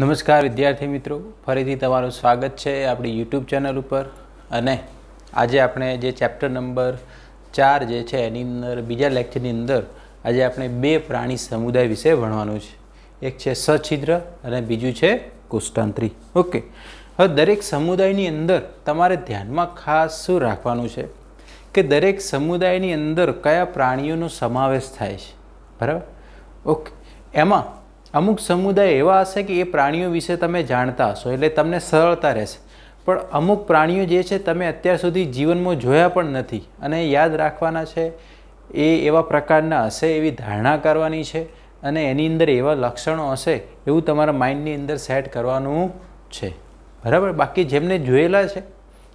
નમસ્કાર વિદ્યાર્થી મિત્રો ફરીથી તમારું સ્વાગત છે આપણી યુટ્યુબ ચેનલ ઉપર અને આજે આપણે જે ચેપ્ટર નંબર ચાર જે છે એની અંદર બીજા લેક્ચરની અંદર આજે આપણે બે પ્રાણી સમુદાય વિશે ભણવાનું છે એક છે સછિદ્ર અને બીજું છે કુષ્ટાંત્રી ઓકે હવે દરેક સમુદાયની અંદર તમારે ધ્યાનમાં ખાસ શું રાખવાનું છે કે દરેક સમુદાયની અંદર કયા પ્રાણીઓનો સમાવેશ થાય છે બરાબર ઓકે એમાં અમુક સમુદાય એવા હશે કે એ પ્રાણીઓ વિશે તમે જાણતા હશો એટલે તમને સરળતા રહેશે પણ અમુક પ્રાણીઓ જે છે તમે અત્યાર સુધી જીવનમાં જોયા પણ નથી અને યાદ રાખવાના છે એ એવા પ્રકારના હશે એવી ધારણા કરવાની છે અને એની અંદર એવા લક્ષણો હશે એવું તમારા માઇન્ડની અંદર સેટ કરવાનું છે બરાબર બાકી જેમને જોયેલા છે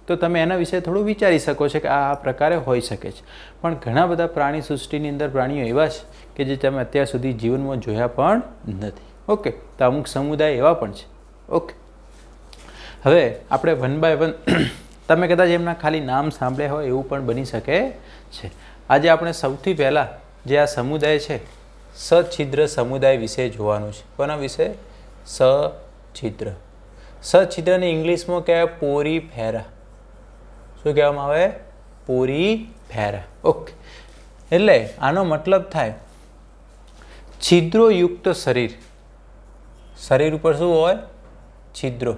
તો તમે એના વિશે થોડું વિચારી શકો છો કે આ આ પ્રકારે હોઈ શકે છે પણ ઘણા બધા પ્રાણી સૃષ્ટિની અંદર પ્રાણીઓ એવા છે કે જે તમે અત્યાર સુધી જીવનમાં જોયા પણ નથી ઓકે તો અમુક સમુદાય એવા પણ છે ઓકે હવે આપણે વન બાય વન તમે કદાચ એમના ખાલી નામ સાંભળ્યા હોય એવું પણ બની શકે છે આજે આપણે સૌથી પહેલાં જે આ સમુદાય છે સછિદ્ર સમુદાય વિશે જોવાનું છે કોના વિશે સછિદ્ર સછિદ્રને ઇંગ્લિશમાં કહેવાય પોરી ફેરા શું કહેવામાં આવે પૂરી ફેર ઓકે એટલે આનો મતલબ થાય છિદ્રોયુક્ત શરીર શરીર ઉપર શું હોય છિદ્રો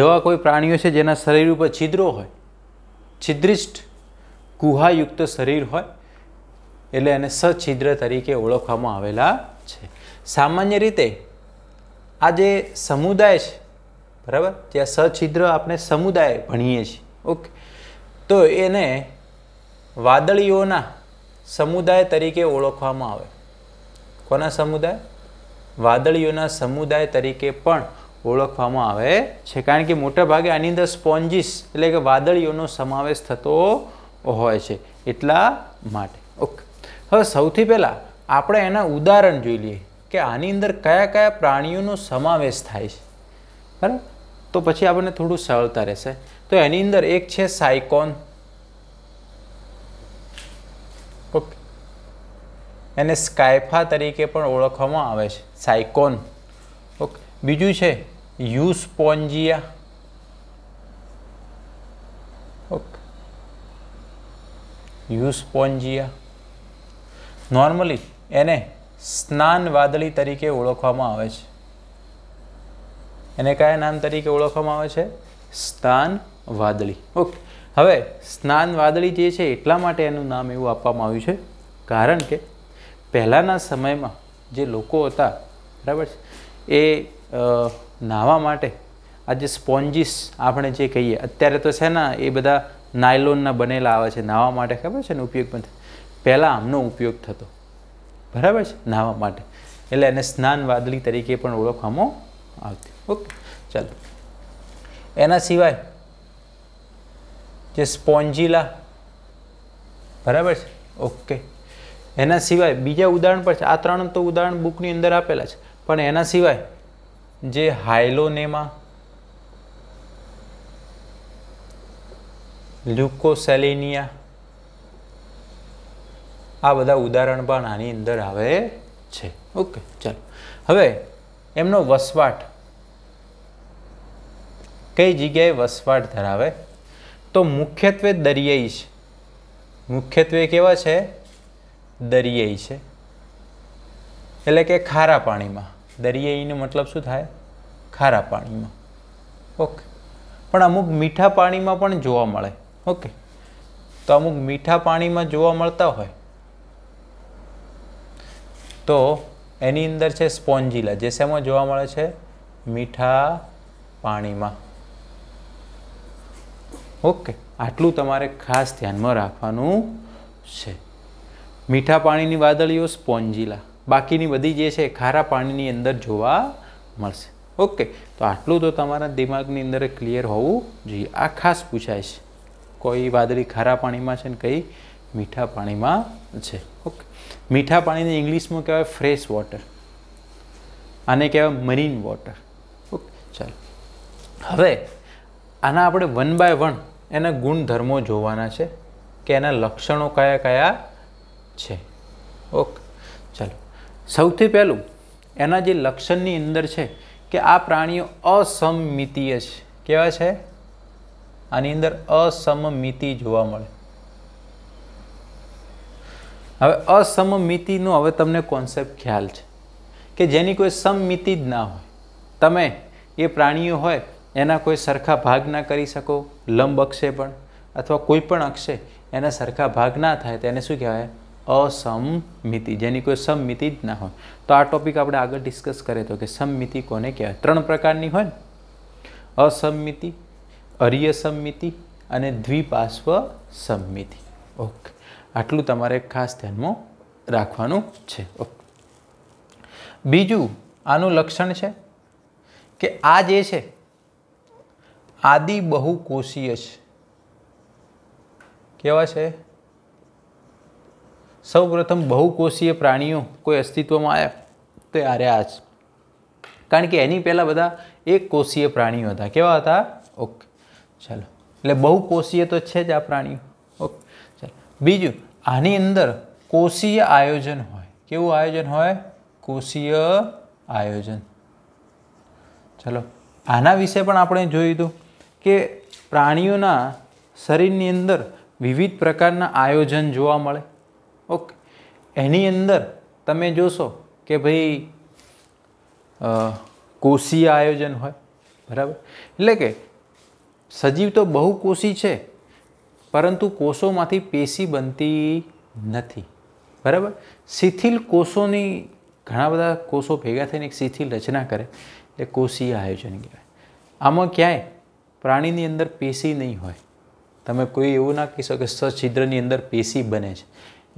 એવા કોઈ પ્રાણીઓ છે જેના શરીર ઉપર છિદ્રો હોય છિદ્રિષ્ટ ગુહાયુક્ત શરીર હોય એટલે એને સછિદ્ર તરીકે ઓળખવામાં આવેલા છે સામાન્ય રીતે આ જે સમુદાય છે બરાબર ત્યાં સછિદ્ર આપણે સમુદાય ભણીએ છીએ ઓકે તો એને વાદળીઓના સમુદાય તરીકે ઓળખવામાં આવે કોના સમુદાય વાદળીઓના સમુદાય તરીકે પણ ઓળખવામાં આવે છે કારણ કે મોટાભાગે આની અંદર સ્પોન્જીસ એટલે કે વાદળીઓનો સમાવેશ થતો હોય છે એટલા માટે ઓકે હવે સૌથી પહેલાં આપણે એના ઉદાહરણ જોઈ લઈએ કે આની અંદર કયા કયા પ્રાણીઓનો સમાવેશ થાય છે બરાબર તો પછી આપણને થોડું સરળતા રહેશે તો એની અંદર એક છે સાયકોન ઓકે એને સ્કાયફા તરીકે પણ ઓળખવામાં આવે છે સાયકોન ઓકે બીજું છે યુસ્પોન્જિયા ઓકે યુસ્પોન્જિયા નોર્મલી એને સ્નાન વાદળી તરીકે ઓળખવામાં આવે છે એને કયા નામ તરીકે ઓળખવામાં આવે છે સ્નાન વાદળી ઓકે હવે સ્નાન વાદળી જે છે એટલા માટે એનું નામ એવું આપવામાં આવ્યું છે કારણ કે પહેલાંના સમયમાં જે લોકો હતા બરાબર છે એ નાહવા માટે આ જે સ્પોન્જીસ આપણે જે કહીએ અત્યારે તો છે ને એ બધા નાયલોનના બનેલા આવે છે નાહવા માટે ખબર છે ને ઉપયોગ પણ પહેલાં આમનો ઉપયોગ થતો બરાબર છે નાહવા માટે એટલે એને સ્નાન વાદળી તરીકે પણ ઓળખવામાં આવતી ઓકે ચાલો એના સિવાય જે સ્પોન્જીલા બરાબર છે ઓકે એના સિવાય બીજા ઉદાહરણ પર છે આ ત્રણ તો ઉદાહરણ બુકની અંદર આપેલા છે પણ એના સિવાય જે હાઇલોનેમા લ્યુકોસેલેનિયા આ બધા ઉદાહરણ પણ આની અંદર આવે છે ઓકે ચાલો હવે એમનો વસવાટ કઈ જગ્યાએ વસવાટ ધરાવે તો મુખ્યત્વે દરિયાઈ છે મુખ્યત્વે કેવા છે દરિયાઈ છે એટલે કે ખારા પાણીમાં દરિયાઈનો મતલબ શું થાય ખારા પાણીમાં ઓકે પણ અમુક મીઠા પાણીમાં પણ જોવા મળે ઓકે તો અમુક મીઠા પાણીમાં જોવા મળતા હોય તો એની અંદર છે સ્પોન્જીલા જે શેમાં જોવા મળે છે મીઠા પાણીમાં ઓકે આટલું તમારે ખાસ ધ્યાનમાં રાખવાનું છે મીઠા પાણીની વાદળીઓ સ્પોન્જીલા બાકીની બધી જે છે ખારા પાણીની અંદર જોવા મળશે ઓકે તો આટલું તો તમારા દિમાગની અંદર ક્લિયર હોવું જોઈએ આ ખાસ પૂછાય છે કોઈ વાદળી ખારા પાણીમાં છે ને કઈ મીઠા પાણીમાં છે ઓકે મીઠા પાણીને ઇંગ્લિશમાં કહેવાય ફ્રેશ વોટર આને કહેવાય મરીન વોટર ઓકે ચાલો હવે આના આપણે વન બાય વન એના ગુણધર્મો જોવાના છે કે એના લક્ષણો કયા કયા છે ઓકે ચાલો સૌથી પહેલું એના જે લક્ષણની અંદર છે કે આ પ્રાણીઓ અસમમિતીય છે કેવા છે આની અંદર અસમમિતિ જોવા મળે હવે અસમમિતિનો હવે તમને કોન્સેપ્ટ ખ્યાલ છે કે જેની કોઈ સમમિતિ જ ના હોય તમે એ પ્રાણીઓ હોય એના કોઈ સરખા ભાગ ના કરી શકો લંબ અક્ષે પણ અથવા કોઈ પણ અક્ષે એના સરખા ભાગ ના થાય તેને શું કહેવાય અસમમિતિ જેની કોઈ સમમિતિ જ ના હોય તો આ ટોપિક આપણે આગળ ડિસ્કસ કરીએ તો કે સમમિતિ કોને કહેવાય ત્રણ પ્રકારની હોય અસમમિતિ અર્ય સમમિતિ અને દ્વિપાશ્વ સમમિતિ ઓકે આટલું તમારે ખાસ ધ્યાનમાં રાખવાનું છે બીજું આનું લક્ષણ છે કે આ જે છે આદિ બહુકોષીય છે કેવા છે સૌ પ્રથમ બહુકોષીય પ્રાણીઓ કોઈ અસ્તિત્વમાં આવ્યા તો એ આર્યા જ કારણ કે એની પહેલાં બધા એક કોષીય પ્રાણીઓ હતા કેવા હતા ઓકે ચાલો એટલે બહુકોષીય તો છે જ આ પ્રાણીઓ બીજું આની અંદર કોષીય આયોજન હોય કેવું આયોજન હોય કોષીય આયોજન ચલો આના વિશે પણ આપણે જોયું કે પ્રાણીઓના શરીરની અંદર વિવિધ પ્રકારના આયોજન જોવા મળે ઓકે એની અંદર તમે જોશો કે ભાઈ કોષીય આયોજન હોય બરાબર એટલે કે સજીવ તો બહુકોષી છે પરંતુ કોષોમાંથી પેશી બનતી નથી બરાબર શિથિલ કોષોની ઘણા બધા કોષો ભેગા થઈને એક શિથિલ રચના કરે એટલે કોષીય આયોજન કહેવાય આમાં ક્યાંય પ્રાણીની અંદર પેશી નહીં હોય તમે કોઈ એવું ના કહી શકો કે સછિદ્રની અંદર પેશી બને છે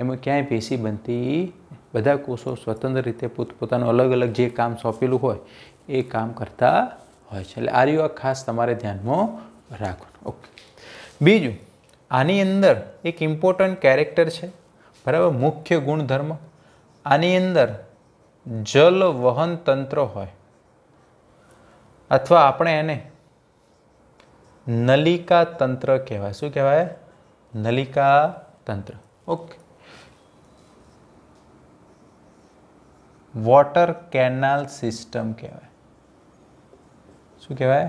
એમાં ક્યાંય પેશી બનતી બધા કોષો સ્વતંત્ર રીતે પોતપોતાનું અલગ અલગ જે કામ સોંપેલું હોય એ કામ કરતા હોય છે એટલે આ ખાસ તમારે ધ્યાનમાં રાખવાનું ઓકે બીજું આની અંદર એક ઇમ્પોર્ટન્ટ કેરેક્ટર છે બરાબર મુખ્ય ગુણધર્મ આની અંદર જલ વહન તંત્ર હોય અથવા આપણે એને નલિકા તંત્ર કહેવાય શું કહેવાય નલિકા તંત્ર ઓકે વોટર કેનાલ સિસ્ટમ કહેવાય શું કહેવાય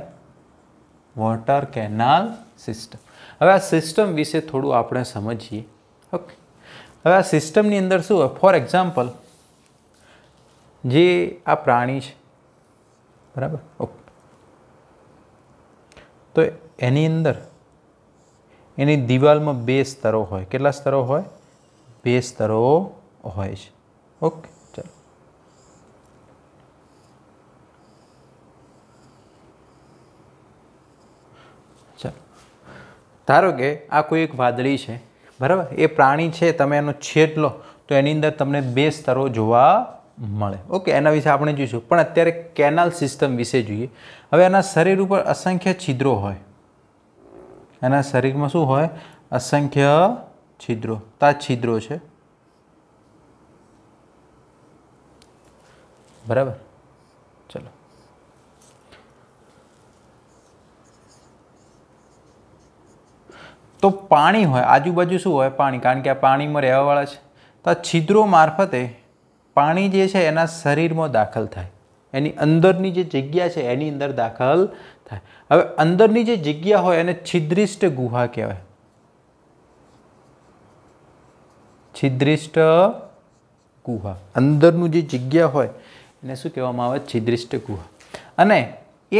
વોટર કેનાલ સિસ્ટમ હવે આ સિસ્ટમ વિશે થોડું આપણે સમજીએ ઓકે હવે આ સિસ્ટમની અંદર શું હોય ફોર એક્ઝામ્પલ જે આ પ્રાણી છે બરાબર ઓકે તો એની અંદર એની દિવાલમાં બે સ્તરો હોય કેટલા સ્તરો હોય બે સ્તરો હોય છે ઓકે ધારો કે આ કોઈ એક વાદળી છે બરાબર એ પ્રાણી છે તમે એનો છેદ લો તો એની અંદર તમને બે સ્તરો જોવા મળે ઓકે એના વિશે આપણે જોઈશું પણ અત્યારે કેનાલ સિસ્ટમ વિશે જોઈએ હવે એના શરીર ઉપર અસંખ્ય છિદ્રો હોય એના શરીરમાં શું હોય અસંખ્ય છિદ્રો તો આ છિદ્રો છે બરાબર તો પાણી હોય આજુબાજુ શું હોય પાણી કારણ કે આ પાણીમાં રહેવાવાળા છે તો આ છિદ્રો મારફતે પાણી જે છે એના શરીરમાં દાખલ થાય એની અંદરની જે જગ્યા છે એની અંદર દાખલ થાય હવે અંદરની જે જગ્યા હોય એને છિદ્રિષ્ટ ગુહા કહેવાય છિદ્રિષ્ટ ગુહા અંદરનું જે જગ્યા હોય એને શું કહેવામાં આવે છિદ્રિષ્ટ ગુહા અને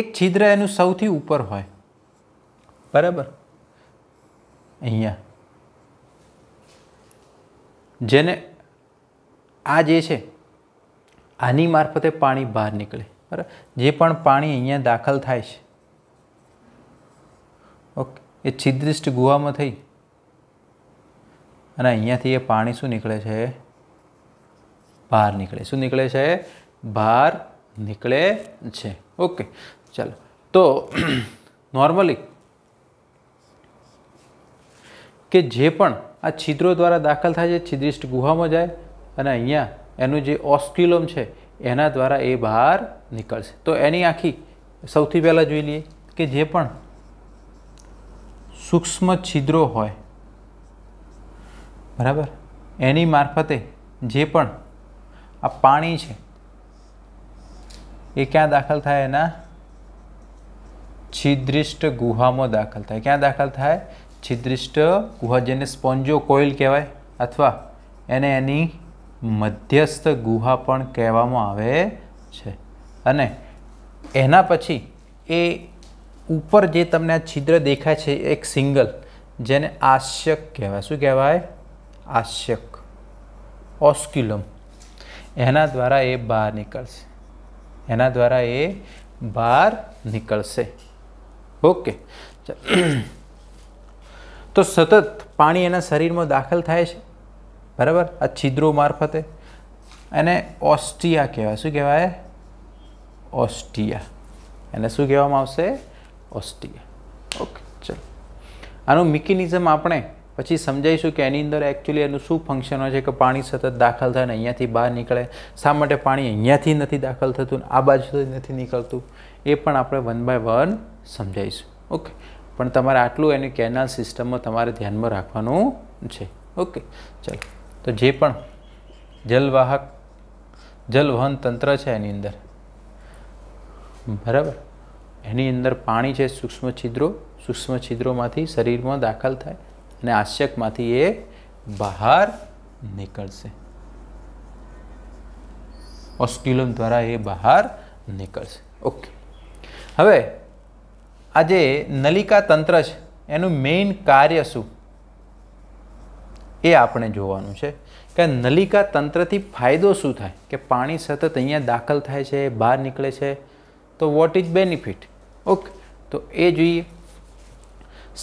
એક છિદ્ર એનું સૌથી ઉપર હોય બરાબર અહીંયા જેને આ જે છે આની મારફતે પાણી બહાર નીકળે બરાબર જે પણ પાણી અહીંયા દાખલ થાય છે ઓકે એ છિદ્રિષ્ટ ગુહામાં થઈ અને અહીંયાથી એ પાણી શું નીકળે છે બહાર નીકળે શું નીકળે છે બહાર નીકળે છે ઓકે ચાલો તો નોર્મલી કે જે પણ આ છિદ્રો દ્વારા દાખલ થાય છે છિદ્રિષ્ટ ગુહામાં જાય અને અહીંયા એનું જે ઓસ્ક્યુલમ છે એના દ્વારા એ બહાર નીકળશે તો એની આખી સૌથી પહેલાં જોઈ લઈએ કે જે પણ સૂક્ષ્મ છિદ્રો હોય બરાબર એની મારફતે જે પણ આ પાણી છે એ ક્યાં દાખલ થાય એના છિદ્રિષ્ટ ગુહામાં દાખલ થાય ક્યાં દાખલ થાય છિદ્રિષ્ટ ગુહા જેને સ્પોન્જો કોઇલ કહેવાય અથવા એને એની મધ્યસ્થ ગુહા પણ કહેવામાં આવે છે અને એના પછી એ ઉપર જે તમને આ છિદ્ર દેખાય છે એક સિંગલ જેને આશ્યક કહેવાય શું કહેવાય આશ્યક ઓસ્ક્યુલમ એના દ્વારા એ બહાર નીકળશે એના દ્વારા એ બહાર નીકળશે ઓકે ચાલ તો સતત પાણી એના શરીરમાં દાખલ થાય છે બરાબર આ છિદ્રો મારફતે એને ઓસ્ટિયા કહેવાય શું કહેવાય ઓસ્ટિયા એને શું કહેવામાં આવશે ઓસ્ટિયા ઓકે ચલો આનું મિકેનિઝમ આપણે પછી સમજાવીશું કે એની અંદર એકચ્યુઅલી એનું શું ફંક્શન હોય છે કે પાણી સતત દાખલ થાય ને અહીંયાથી બહાર નીકળે શા માટે પાણી અહીંયાથી નથી દાખલ થતું ને આ બાજુથી નથી નીકળતું એ પણ આપણે વન બાય વન સમજાવીશું ઓકે પણ તમારે આટલું એની કેનાલ સિસ્ટમમાં તમારે ધ્યાનમાં રાખવાનું છે ઓકે ચાલો તો જે પણ જલવાહક જલવહન તંત્ર છે એની અંદર બરાબર એની અંદર પાણી છે સૂક્ષ્મ છિદ્રો સૂક્ષ્મ છિદ્રોમાંથી શરીરમાં દાખલ થાય અને આશ્યકમાંથી એ બહાર નીકળશે ઓસ્ક્યુલમ દ્વારા એ બહાર નીકળશે ઓકે હવે આ જે નલિકા તંત્ર છે એનું મેઇન કાર્ય શું એ આપણે જોવાનું છે કે નલિકા તંત્રથી ફાયદો શું થાય કે પાણી સતત અહીંયા દાખલ થાય છે બહાર નીકળે છે તો વોટ ઇઝ બેનિફિટ ઓકે તો એ જોઈએ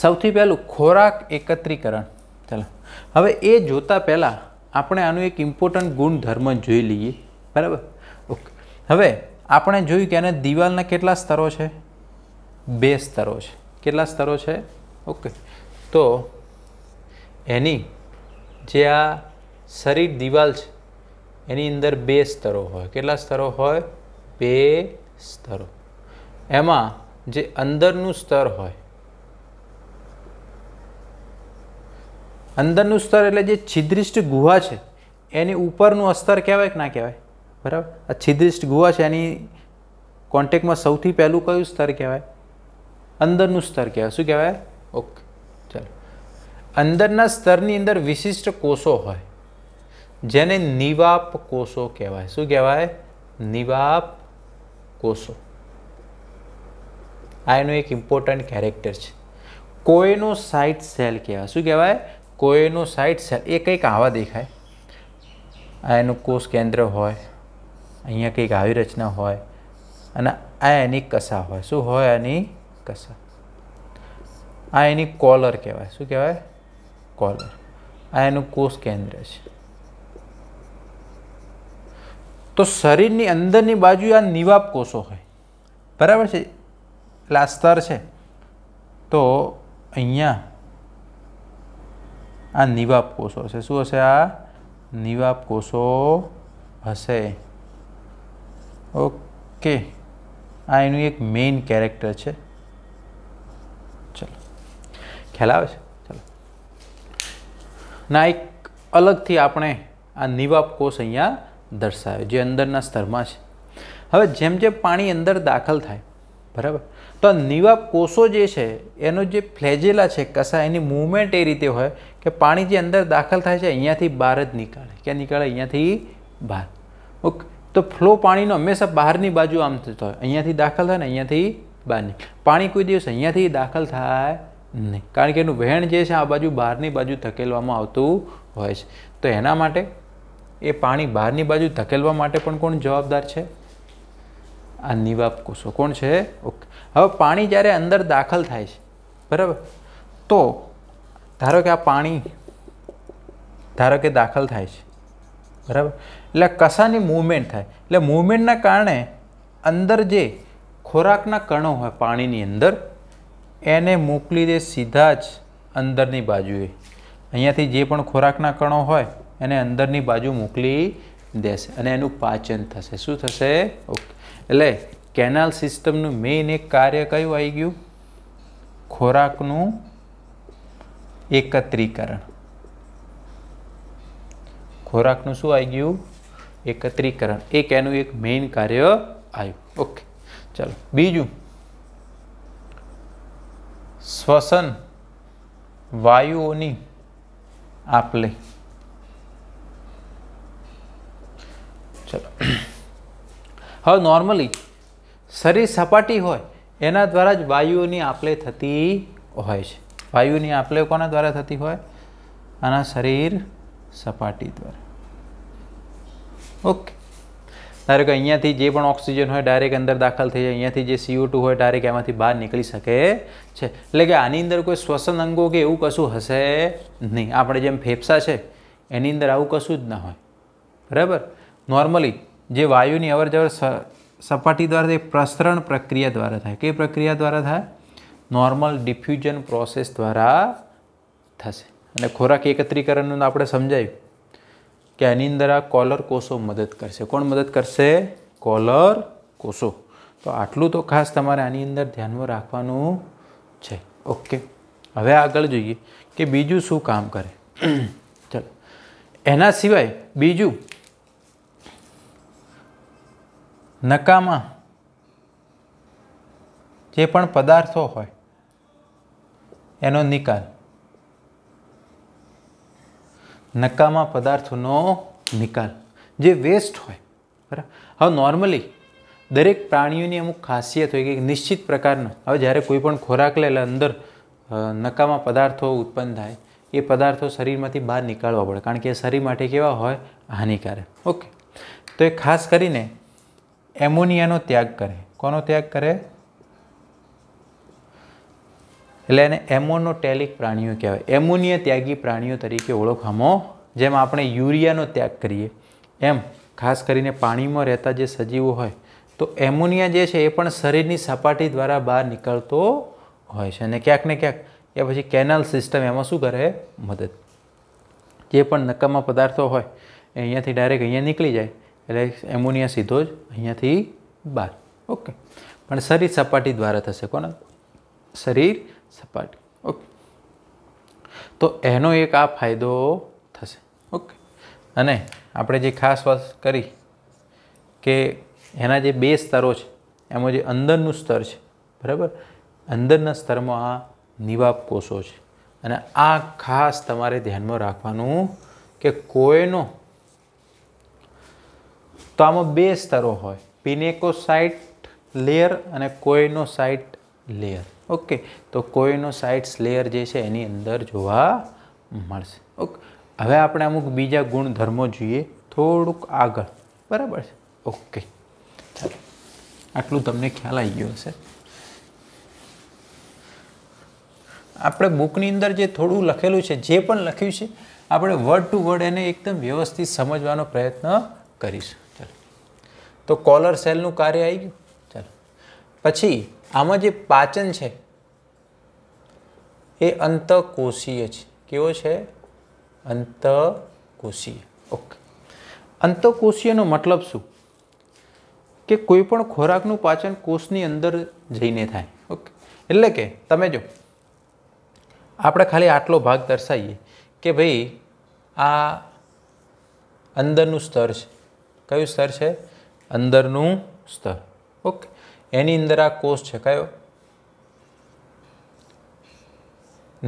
સૌથી પહેલું ખોરાક એકત્રીકરણ ચાલો હવે એ જોતાં પહેલાં આપણે આનું એક ઇમ્પોર્ટન્ટ ગુણધર્મ જોઈ લઈએ બરાબર ઓકે હવે આપણે જોયું કે એને દિવાલના કેટલા સ્તરો છે બે સ્તરો છે કેટલા સ્તરો છે ઓકે તો એની જે આ શરીર દિવાલ છે એની અંદર બે સ્તરો હોય કેટલા સ્તરો હોય બે સ્તરો એમાં જે અંદરનું સ્તર હોય અંદરનું સ્તર એટલે જે છિદ્રિષ્ટ ગુહા છે એની ઉપરનું અસ્તર કહેવાય કે ના કહેવાય બરાબર આ છિદ્રિષ્ટ ગુહા છે એની કોન્ટેકમાં સૌથી પહેલું કયું સ્તર કહેવાય અંદરનું સ્તર કહેવાય શું કહેવાય ઓકે ચાલો અંદરના સ્તરની અંદર વિશિષ્ટ કોષો હોય જેને નિવાપ કોષો કહેવાય શું કહેવાય નિવાપ કોષો આ એનું એક ઇમ્પોર્ટન્ટ કેરેક્ટર છે કોઈનો સાઇટ સેલ કહેવાય શું કહેવાય કોઈનો સાઇટ સેલ એ કંઈક આવા દેખાય આ એનું કોષ કેન્દ્ર હોય અહીંયા કંઈક આવી રચના હોય અને આ એની કસા હોય શું હોય આની કસા આ એની કોલર કહેવાય શું કહેવાય કોલર આ એનું કોષ કેન્દ્ર છે તો શરીરની અંદરની બાજુ આ નિવાબ કોષો હોય બરાબર છે એટલે સ્તર છે તો અહીંયા આ નિવાબ કોષો હશે શું હશે આ નિવાબ કોષો હશે ઓકે આ એનું એક મેઇન કેરેક્ટર છે ખ્યાલ આવે છે ચાલો ના એક અલગથી આપણે આ નિવાપ કોષ અહીંયા દર્શાવ્યો જે અંદરના સ્તરમાં છે હવે જેમ જેમ પાણી અંદર દાખલ થાય બરાબર તો નિવાપ કોષો જે છે એનો જે ફ્લેજેલા છે કસા એની મૂવમેન્ટ એ રીતે હોય કે પાણી જે અંદર દાખલ થાય છે અહીંયાથી બહાર જ નીકળે ક્યાં નીકળે અહીંયાથી બહાર ઓકે તો ફ્લો પાણીનો હંમેશા બહારની બાજુ આમ થતો હોય અહીંયાથી દાખલ થાય ને અહીંયાથી બહાર નીકળે પાણી કોઈ દિવસ અહીંયાથી દાખલ થાય નહીં કારણ કે એનું વહેણ જે છે આ બાજુ બહારની બાજુ ધકેલવામાં આવતું હોય છે તો એના માટે એ પાણી બહારની બાજુ ધકેલવા માટે પણ કોણ જવાબદાર છે આ નિવાબ કોષો કોણ છે ઓકે હવે પાણી જ્યારે અંદર દાખલ થાય છે બરાબર તો ધારો કે આ પાણી ધારો કે દાખલ થાય છે બરાબર એટલે કસાની મૂવમેન્ટ થાય એટલે મૂવમેન્ટના કારણે અંદર જે ખોરાકના કણો હોય પાણીની અંદર એને મોકલી દે સીધા જ અંદરની બાજુએ અહીંયાથી જે પણ ખોરાકના કણો હોય એને અંદરની બાજુ મોકલી દેશે અને એનું પાચન થશે શું થશે ઓકે એટલે કેનાલ સિસ્ટમનું મેઇન એક કાર્ય કયું આવી ગયું ખોરાકનું એકત્રીકરણ ખોરાકનું શું આવી ગયું એકત્રીકરણ એક એનું એક મેઇન કાર્ય આવ્યું ઓકે ચાલો બીજું શ્વસન વાયુઓની આપ લે ચલો હવે નોર્મલી શરીર સપાટી હોય એના દ્વારા જ વાયુઓની આપલે થતી હોય છે વાયુની આપલે કોના દ્વારા થતી હોય આના શરીર સપાટી દ્વારા ઓકે ધારો કે અહીંયાથી જે પણ ઓક્સિજન હોય ડાયરેક્ટ અંદર દાખલ થઈ જાય અહીંયાથી જે સીઓ ટુ હોય ડાયરેક્ટ એમાંથી બહાર નીકળી શકે છે એટલે કે આની અંદર કોઈ શ્વસન અંગો કે એવું કશું હશે નહીં આપણે જેમ ફેફસા છે એની અંદર આવું કશું જ ના હોય બરાબર નોર્મલી જે વાયુની અવર જવર સપાટી દ્વારા તે પ્રસરણ પ્રક્રિયા દ્વારા થાય કઈ પ્રક્રિયા દ્વારા થાય નોર્મલ ડિફ્યુઝન પ્રોસેસ દ્વારા થશે અને ખોરાક એકત્રીકરણનું આપણે સમજાયું કે આની અંદર આ કોલર કોષો મદદ કરશે કોણ મદદ કરશે કોલર કોષો તો આટલું તો ખાસ તમારે આની અંદર ધ્યાનમાં રાખવાનું છે ઓકે હવે આગળ જોઈએ કે બીજું શું કામ કરે ચલો એના સિવાય બીજું નકામા જે પણ પદાર્થો હોય એનો નિકાલ નકામા પદાર્થોનો નિકાલ જે વેસ્ટ હોય બરાબર હવે નોર્મલી દરેક પ્રાણીઓની અમુક ખાસિયત હોય કે નિશ્ચિત પ્રકારના હવે જ્યારે કોઈ પણ ખોરાક લે એટલે અંદર નકામા પદાર્થો ઉત્પન્ન થાય એ પદાર્થો શરીરમાંથી બહાર નીકાળવા પડે કારણ કે એ શરીર માટે કેવા હોય હાનિકારક ઓકે તો એ ખાસ કરીને એમોનિયાનો ત્યાગ કરે કોનો ત્યાગ કરે એટલે એને એમોનોટેલિક પ્રાણીઓ કહેવાય એમોનિયા ત્યાગી પ્રાણીઓ તરીકે ઓળખવામાં જેમ આપણે યુરિયાનો ત્યાગ કરીએ એમ ખાસ કરીને પાણીમાં રહેતા જે સજીવો હોય તો એમોનિયા જે છે એ પણ શરીરની સપાટી દ્વારા બહાર નીકળતો હોય છે અને ક્યાંક ને ક્યાંક એ પછી કેનાલ સિસ્ટમ એમાં શું કરે મદદ જે પણ નકામા પદાર્થો હોય એ અહીંયાથી ડાયરેક્ટ અહીંયા નીકળી જાય એટલે એમોનિયા સીધો જ અહીંયાથી બહાર ઓકે પણ શરીર સપાટી દ્વારા થશે કોણ શરીર સપાટી ઓકે તો એનો એક આ ફાયદો થશે ઓકે અને આપણે જે ખાસ વાત કરી કે એના જે બે સ્તરો છે એમાં જે અંદરનું સ્તર છે બરાબર અંદરના સ્તરમાં આ નિવાપ કોષો છે અને આ ખાસ તમારે ધ્યાનમાં રાખવાનું કે કોઈનો તો આમાં બે સ્તરો હોય પિનેકો પિનેકોસાઇટ લેયર અને કોઈનો સાઇટ લેયર ઓકે તો કોઈનો સાઇટ્સ લેયર જે છે એની અંદર જોવા મળશે ઓકે હવે આપણે અમુક બીજા ગુણધર્મો જોઈએ થોડુંક આગળ બરાબર છે ઓકે ચાલો આટલું તમને ખ્યાલ આવી ગયો હશે આપણે બુકની અંદર જે થોડું લખેલું છે જે પણ લખ્યું છે આપણે વર્ડ ટુ વર્ડ એને એકદમ વ્યવસ્થિત સમજવાનો પ્રયત્ન કરીશું ચાલો તો કોલર સેલનું કાર્ય આવી ગયું ચાલો પછી આમાં જે પાચન છે એ અંતકોષીય છે કેવો છે અંતકોષીય ઓકે અંતકોષીયનો મતલબ શું કે કોઈ પણ ખોરાકનું પાચન કોષની અંદર જઈને થાય ઓકે એટલે કે તમે જો આપણે ખાલી આટલો ભાગ દર્શાવીએ કે ભાઈ આ અંદરનું સ્તર છે કયું સ્તર છે અંદરનું સ્તર ઓકે એની અંદર આ કોષ છે કયો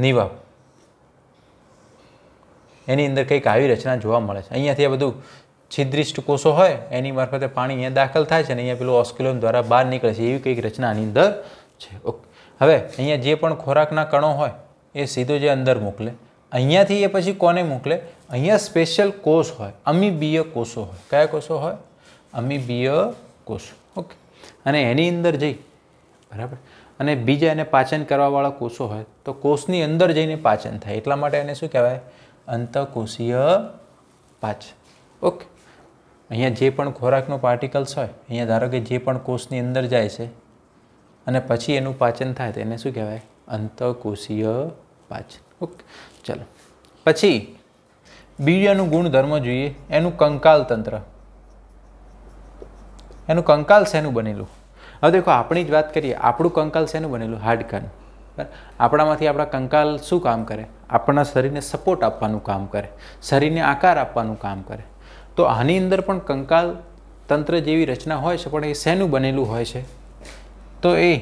નીવા એની અંદર કંઈક આવી રચના જોવા મળે છે અહીંયાથી આ બધું છિદ્રિષ્ટ કોષો હોય એની મારફતે પાણી અહીંયા દાખલ થાય છે અને અહીંયા પેલું ઓસ્કિલોન દ્વારા બહાર નીકળે છે એવી કંઈક રચના આની અંદર છે ઓકે હવે અહીંયા જે પણ ખોરાકના કણો હોય એ સીધો જે અંદર મોકલે અહીંયાથી એ પછી કોને મોકલે અહીંયા સ્પેશિયલ કોષ હોય અમીબીય કોષો હોય કયા કોષો હોય અમીબીય કોષો ઓકે અને એની અંદર જઈ બરાબર અને બીજા એને પાચન કરવાવાળા કોષો હોય તો કોષની અંદર જઈને પાચન થાય એટલા માટે એને શું કહેવાય અંતકોષીય પાચન ઓકે અહીંયા જે પણ ખોરાકનું પાર્ટિકલ્સ હોય અહીંયા ધારો કે જે પણ કોષની અંદર જાય છે અને પછી એનું પાચન થાય તો એને શું કહેવાય અંતકોષીય પાચન ઓકે ચલો પછી બીજાનું ગુણધર્મ જોઈએ એનું કંકાલ તંત્ર એનું કંકાલ શેનું બનેલું હવે દેખો આપણી જ વાત કરીએ આપણું કંકાલ શેનું બનેલું હાડકાનું આપણામાંથી આપણા કંકાલ શું કામ કરે આપણા શરીરને સપોર્ટ આપવાનું કામ કરે શરીરને આકાર આપવાનું કામ કરે તો આની અંદર પણ કંકાલ તંત્ર જેવી રચના હોય છે પણ એ શેનું બનેલું હોય છે તો એ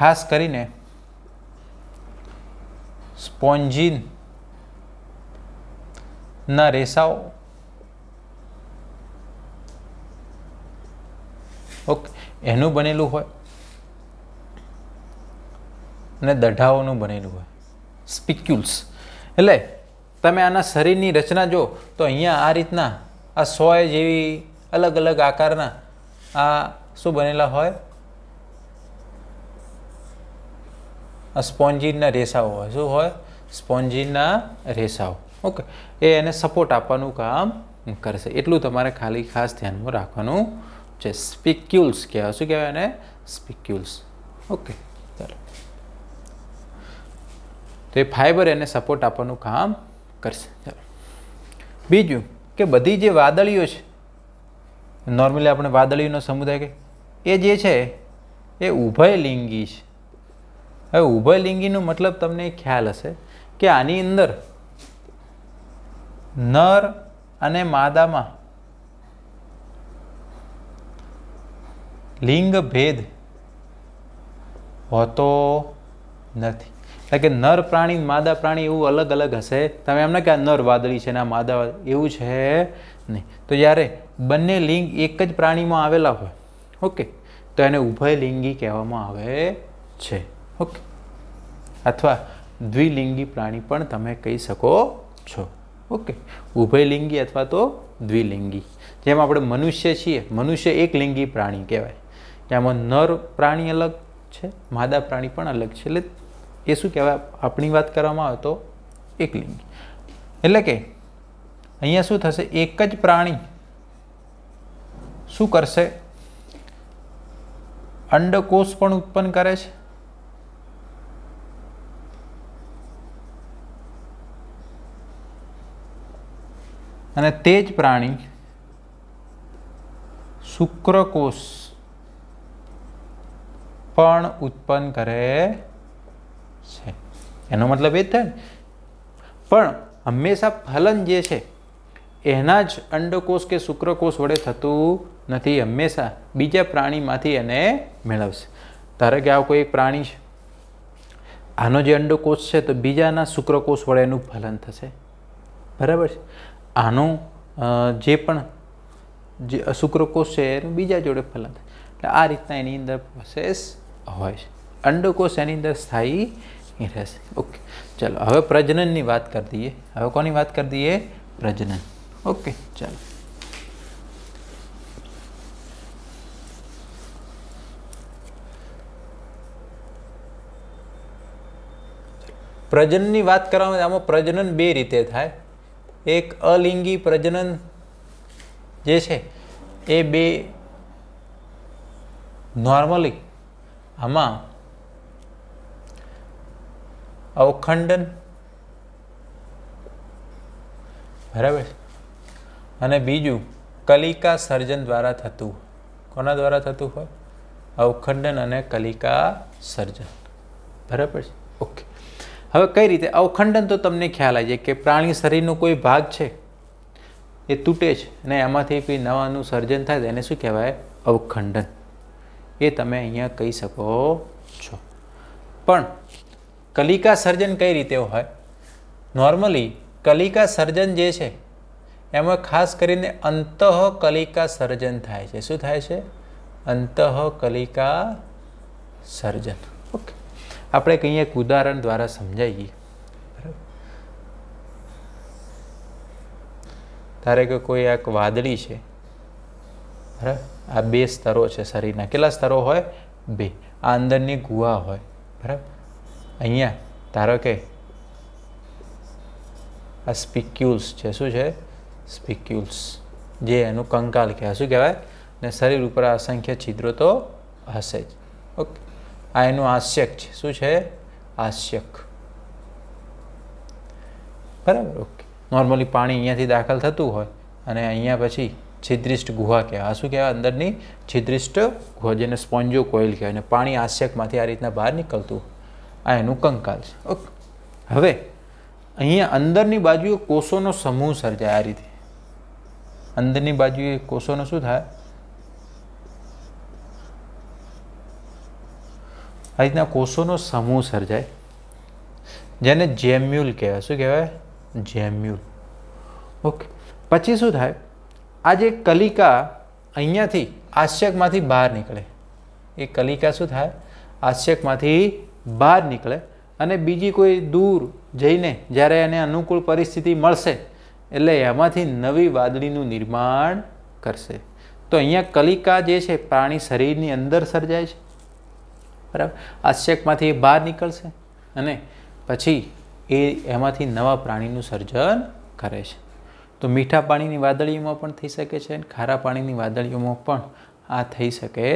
ખાસ કરીને સ્પોન્જીન ના રેસાઓ ઓકે એનું બનેલું હોય અને દઢાઓનું બનેલું હોય સ્પિક્યુલ્સ એટલે તમે આના શરીરની રચના જો તો અહીંયા આ રીતના આ સોય જેવી અલગ અલગ આકારના આ શું બનેલા હોય આ સ્પોન્જીનના રેસાઓ હોય શું હોય સ્પોન્જીનના રેસાઓ ઓકે એ એને સપોર્ટ આપવાનું કામ કરશે એટલું તમારે ખાલી ખાસ ધ્યાનમાં રાખવાનું જે સ્પિક્યુલ્સ કહેવાય શું કહેવાય એને સ્પિક્યુલ્સ ઓકે ચાલો તો એ ફાઈબર એને સપોર્ટ આપવાનું કામ કરશે ચાલો બીજું કે બધી જે વાદળીઓ છે નોર્મલી આપણે વાદળીઓનો સમુદાય કે એ જે છે એ ઉભયલિંગી છે હવે ઉભયલિંગીનો મતલબ તમને ખ્યાલ હશે કે આની અંદર નર અને માદામાં લિંગ ભેદ હોતો નથી એટલે કે નર પ્રાણી માદા પ્રાણી એવું અલગ અલગ હશે તમે એમને કે આ નર વાદળી છે ને આ માદા એવું છે નહીં તો જ્યારે બંને લિંગ એક જ પ્રાણીમાં આવેલા હોય ઓકે તો એને ઉભયલિંગી કહેવામાં આવે છે ઓકે અથવા દ્વિલિંગી પ્રાણી પણ તમે કહી શકો છો ઓકે ઉભયલિંગી અથવા તો દ્વિલિંગી જેમ આપણે મનુષ્ય છીએ મનુષ્ય એકલિંગી પ્રાણી કહેવાય એમાં નર પ્રાણી અલગ છે માદા પ્રાણી પણ અલગ છે એટલે એ શું કહેવાય આપણી વાત કરવામાં આવે તો એકલિંગી એટલે કે અહીંયા શું થશે એક જ પ્રાણી શું કરશે અંડકોષ પણ ઉત્પન્ન કરે છે અને તે જ પ્રાણી શુક્રકોષ પણ ઉત્પન્ન કરે છે એનો મતલબ એ જ થાય પણ હંમેશા ફલન જે છે એના જ અંડકોષ કે શુક્રકોષ વડે થતું નથી હંમેશા બીજા પ્રાણીમાંથી એને મેળવશે ધારો કે આવો કોઈ એક પ્રાણી છે આનો જે અંડકોષ છે તો બીજાના શુક્રકોષ વડે એનું ફલન થશે બરાબર છે આનું જે પણ જે શુક્રકોષ છે એનું બીજા જોડે ફલન થશે એટલે આ રીતના એની અંદર પ્રોસેસ अंडकोश एनी स्थायी रस ओके चलो हमें प्रजनन की बात कर दी है हमें कोनी बात कर दी है प्रजनन ओके चलो प्रजनन बात कर तो प्रजनन बे रीते थे एक अलिंगी प्रजनन जे नॉर्मली આમાં અવખંડન બરાબર અને બીજું કલિકા સર્જન દ્વારા થતું કોના દ્વારા થતું હોય અવખંડન અને કલિકા સર્જન બરાબર છે ઓકે હવે કઈ રીતે અવખંડન તો તમને ખ્યાલ આવી જાય કે પ્રાણી શરીરનો કોઈ ભાગ છે એ તૂટે છે અને એમાંથી કોઈ નવાનું સર્જન થાય એને શું કહેવાય અવખંડન એ તમે અહીંયા કહી શકો છો પણ કલિકા સર્જન કઈ રીતે હોય નોર્મલી કલિકા સર્જન જે છે એમાં ખાસ કરીને અંતઃકલિકા સર્જન થાય છે શું થાય છે અંતઃકલિકા સર્જન ઓકે આપણે કંઈ એક ઉદાહરણ દ્વારા સમજાવીએ ધારે કે કોઈ એક વાદળી છે બરાબર આ બે સ્તરો છે શરીરના કેટલા સ્તરો હોય બે આ અંદરની ગુહા હોય બરાબર અહીંયા ધારો કે આ સ્પિક્યુલ્સ છે શું છે સ્પિક્યુલ્સ જે એનું કંકાલ કહેવાય શું કહેવાય ને શરીર ઉપર અસંખ્ય છિદ્રો તો હશે જ ઓકે આ એનું આશ્યક છે શું છે આશ્યક બરાબર ઓકે નોર્મલી પાણી અહીંયાથી દાખલ થતું હોય અને અહીંયા પછી છિદ્રિષ્ટ ગુહા કહેવાય આ શું કહેવાય અંદરની છિદ્રિષ્ટ ગુહા જેને સ્પોન્જો કોઇલ કહેવાય અને પાણી આશ્યકમાંથી આ રીતના બહાર નીકળતું આ એનું કંકાલ છે ઓકે હવે અહીંયા અંદરની બાજુએ કોષોનો સમૂહ સર્જાય આ રીતે અંદરની બાજુએ કોષોનો શું થાય આ રીતના કોષોનો સમૂહ સર્જાય જેને જેમ્યુલ કહેવાય શું કહેવાય જેમ્યુલ ઓકે પછી શું થાય આજે કલિકા અહીંયાથી આશ્યકમાંથી બહાર નીકળે એ કલિકા શું થાય આશ્યકમાંથી બહાર નીકળે અને બીજી કોઈ દૂર જઈને જ્યારે એને અનુકૂળ પરિસ્થિતિ મળશે એટલે એમાંથી નવી વાદળીનું નિર્માણ કરશે તો અહીંયા કલિકા જે છે પ્રાણી શરીરની અંદર સર્જાય છે બરાબર આશ્યકમાંથી એ બહાર નીકળશે અને પછી એ એમાંથી નવા પ્રાણીનું સર્જન કરે છે તો મીઠા પાણીની વાદળીઓમાં પણ થઈ શકે છે અને ખારા પાણીની વાદળીઓમાં પણ આ થઈ શકે